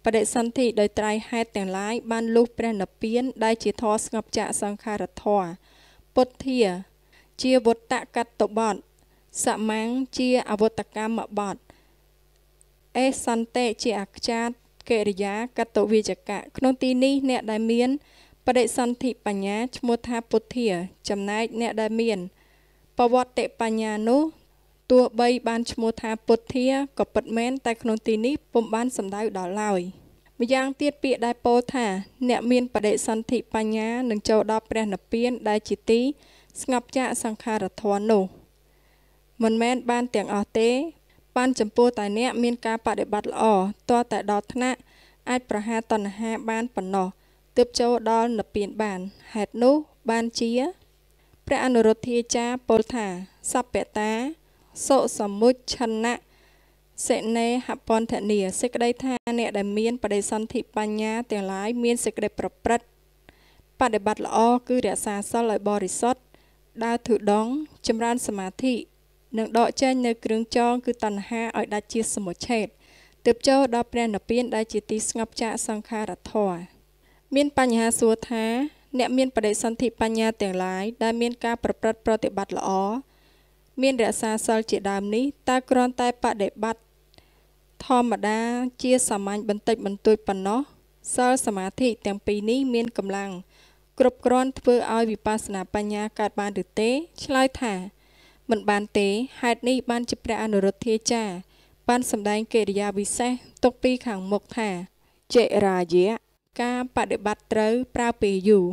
បដិសន្ធិដោយត្រៃហេតុទាំងឡាយបានលុះព្រះនិព្វានដែលជាធរស្ងប់ចាកសង្ខារធរពុទ្ធា ជាវត្តកតបតសមាំងជាអវតកម្មបតអេសន្តេជាអក្ចាតកិរិយាកតវិជ្ជកៈក្នុងទីនេះអ្នកដែលមានបដិសន្ធិបញ្ញា ឈ្មោះថាពុទ្ធា ចំណែកអ្នកដែលមានបវត្តិបញ្ញានោះទោះបីបានឈ្មោះថាពុទ្ធាក៏ពិតមែនតែក្នុងទីនេះពុំបានសំដៅដល់ឡើយម្យ៉ាងទៀតពាក្យដែលពោលថាអ្នកមានបដិសន្ធិបញ្ញានឹងចូលដល់ព្រះនិព្វានដែលជាទីស្ងប់ចាកសង្ខារធម៌នោះមិនមែនបានទាំងអស់ទេបានចំពោះតែអ្នកមានការបដិបត្តិល្អតរតែដល់ថ្នាក់អាចប្រហារតណ្ហាបានប៉ុណ្ណោះទើបចូលដល់និព្វានបានហេតុនោះបានជាព្រះអនុរុទ្ធាចារពលថាសពតាសុសមុច្ឆណៈសេណេហពន្ធនីសេចក្តីថាអ្នក ដែលមានបដិសន្ធិបញ្ញាទាំងឡាយមានសេចក្តីប្រព្រឹត្តបដិបត្តិល្អ គឺរក្សាសិលឲ្យបរិសុទ្ធដើរទុដង ចម្រើនសមាធិនិងដកចេញនៅគ្រឿងចង គឺតណ្ហាឲ្យដាច់ជាសមុច្ឆេទទើបចូលដល់ព្រះនិព្វានដែលជាទីស្ងប់ចាកសង្ខារធម៌មានបញ្ហាសួរថាអ្នកមានបដិសន្ធិបញ្ញាទាំងឡាយដែលមានការប្រព្រឹត្តប្រតិបត្តិល្អមានរក្សាសិលជាដើមនេះតើគ្រាន់តែបដិបត្តិធម្មតាជាសាមញ្ញបន្តិចបន្តួចប៉ុណ្ណោះសិលសមាធិទាំងពីរនេះមានកម្លាំងគ្រប់គ្រាន់ធ្វើឲ្យវិបស្សនាបញ្ញាកើតបានឬទេ ឆ្លើយថា មិនបានទេហេតុនេះបានជាព្រះអនុរុទ្ធាចារ្យបានសម្ដែងកិរិយាវិសេស ទុកពីខាងមុខថាចេរាយៈការបដិបត្តិត្រូវប្រើពេលយូរ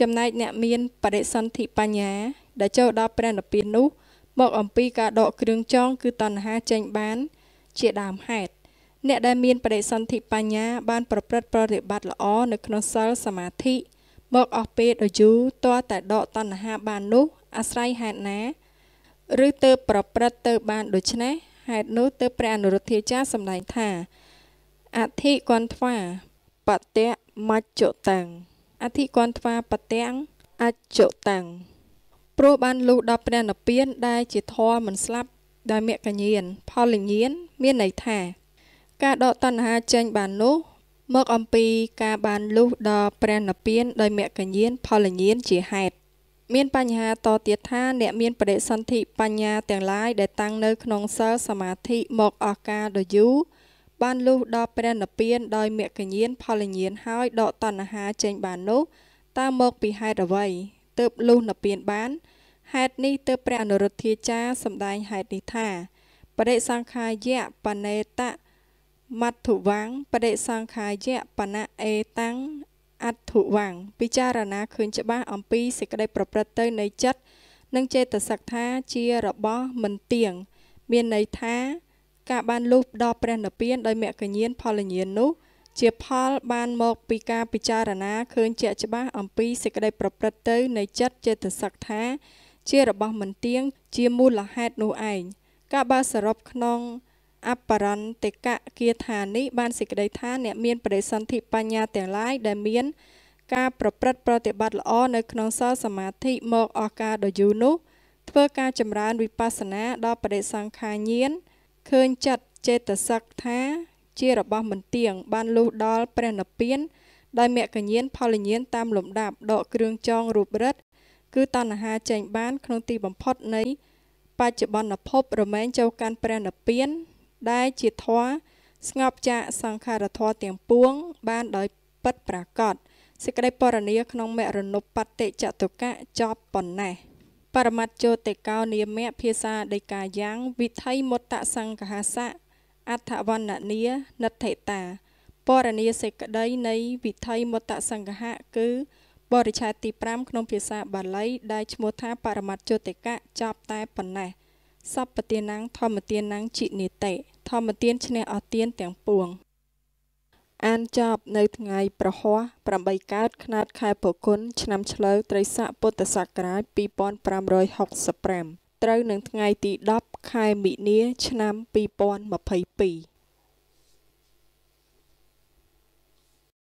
ចំណែកអ្នកមានបរិសន្ធិបញ្ញាដែលចូលដល់ព្រះនិព្វាននោះមកអំពីការដកគ្រឿងចងគឺតណ្ហាចេញបានជាដើមហេតុអ្នកដែលមានបដិសន្ធិបញ្ញាបាន ប្រព្រឹត្តប្រតិបត្តិល្អ នៅក្នុងសិលសមាធិមកអស់ពេលដ៏យូរតើតែដកតណ្ហាបាននោះអាស្រ័យហេតុណា ឬទៅប្រព្រឹត្តទៅបានដូច្នេះហេតុនោះទៅព្រះអនុរុទ្ធាចារ្យសម្ដែងថាអធិគន្ធវាបតៈមច្ចុតាំងអធិគន្ធវាបទាំងអច្ចុតាំងព្រោះបានលុះដល់ព្រះនិព្វានដែលជាធម៌មិនស្លាប់ដែលមគ្គញាន ផលលញាន មានន័យថាការដកតណ្ហាចេញបាននោះមកអំពីការបានលុះដល់ព្រះនិព្វានដោយមគ្គញាន ផលញានជាហេតុមានបញ្ហាតទៀតថាអ្នកមានបដិសន្ធិបញ្ញាទាំងឡាយដែលតាំងនៅក្នុងសិលសមាធិមកអស់ការដ៏យូរបានលុះដល់ព្រះនិព្វានដោយមគ្គញានផលញានហើយដកតណ្ហាចេញបាននោះតើមកពីហេតុអ្វីទើបលុះនិព្វានបានហេតុនេះទើបព្រះអនុរុទ្ធាចារ្យសម្ដែងហេតុនេះថាបដិសង្ខាយៈបណេតៈមត្ថុវੰបដិសង្ខាយៈបណៈអេតាំងអត្ថុវੰពិចារណាឃើញច្បាស់អំពីសេចក្តីប្រព្រឹត្តទៅនៃចិត្តនិងចេតសិកថា ជារបស់មិនទៀងមានន័យថាការបានលុបដល់ព្រះនិព្វានដោយមគ្គញានផលញាននោះ ជាផលបានមកពីការពិចារណាឃើញជាក់ច្បាស់អំពីសេចក្តីប្រព្រឹត្តទៅនៃចិត្តចេតសិកថាជារបស់មិនទៀងជាមូលហេតុនោះឯងកាលបើសរុបក្នុងអបរន្តកគាថានេះបានសេចក្តីថា អ្នកមានបដិសន្ធិបញ្ញាទាំងឡាយដែលមាន ការប្រព្រឹត្តប្រតិបត្តិល្អ នៅក្នុងសិលសមាធិមកអស់ការដ៏យូរនោះធ្វើការចម្រើន វិបស្សនា ដល់បដិសង្ខាញាណឃើញចិត្តចេតសិកថា ជារបស់មិនទៀងបានលុះដល់ព្រះនិព្វានដោយមគ្គញាន ផលញានតាមលំដាប់ដកគ្រឿងចងរូបរិទ្ធគឺតណ្ហាចេញបានក្នុងទីបំផុតនៃបច្ចុប្បន្នភពរមែងចូលកាន់ព្រះនិព្វានដែលជាធម៌ស្ងប់ចាកសង្ខារធម៌ទាំងពួងបានដោយពិតប្រាកដសេចក្តីពរនីក្នុងមរណុបតិចតុកៈចប់ប៉ុណ្ណេះបរមត្តជោតិកោនាមៈភាសាដីកាយ៉ាង វិថីមតសង្ឃហាសៈអដ្ឋវណ្ណនីនិដ្ឋិតា ពរនីសេចក្តីនៃ វិថីមតសង្ឃៈគឺបរិឆេទទី5ក្នុងភាសាបាលីដែលឈ្មោះថាបរមត្តជតិកៈចប់តែប៉ុណ្ណេះសពទានាងធម្មទានាងជីនិតិធម្មទានឈ្នះអស់ទានទាំងពួងអានចប់ នៅថ្ងៃ ប្រហោះ8កើតຂ្នាតខែពគុណឆ្នាំឆ្លូវត្រីស័កពុទ្ធសករាជ2565ត្រូវនឹងថ្ងៃទី10ខែមិនិនា ឆ្នាំ2022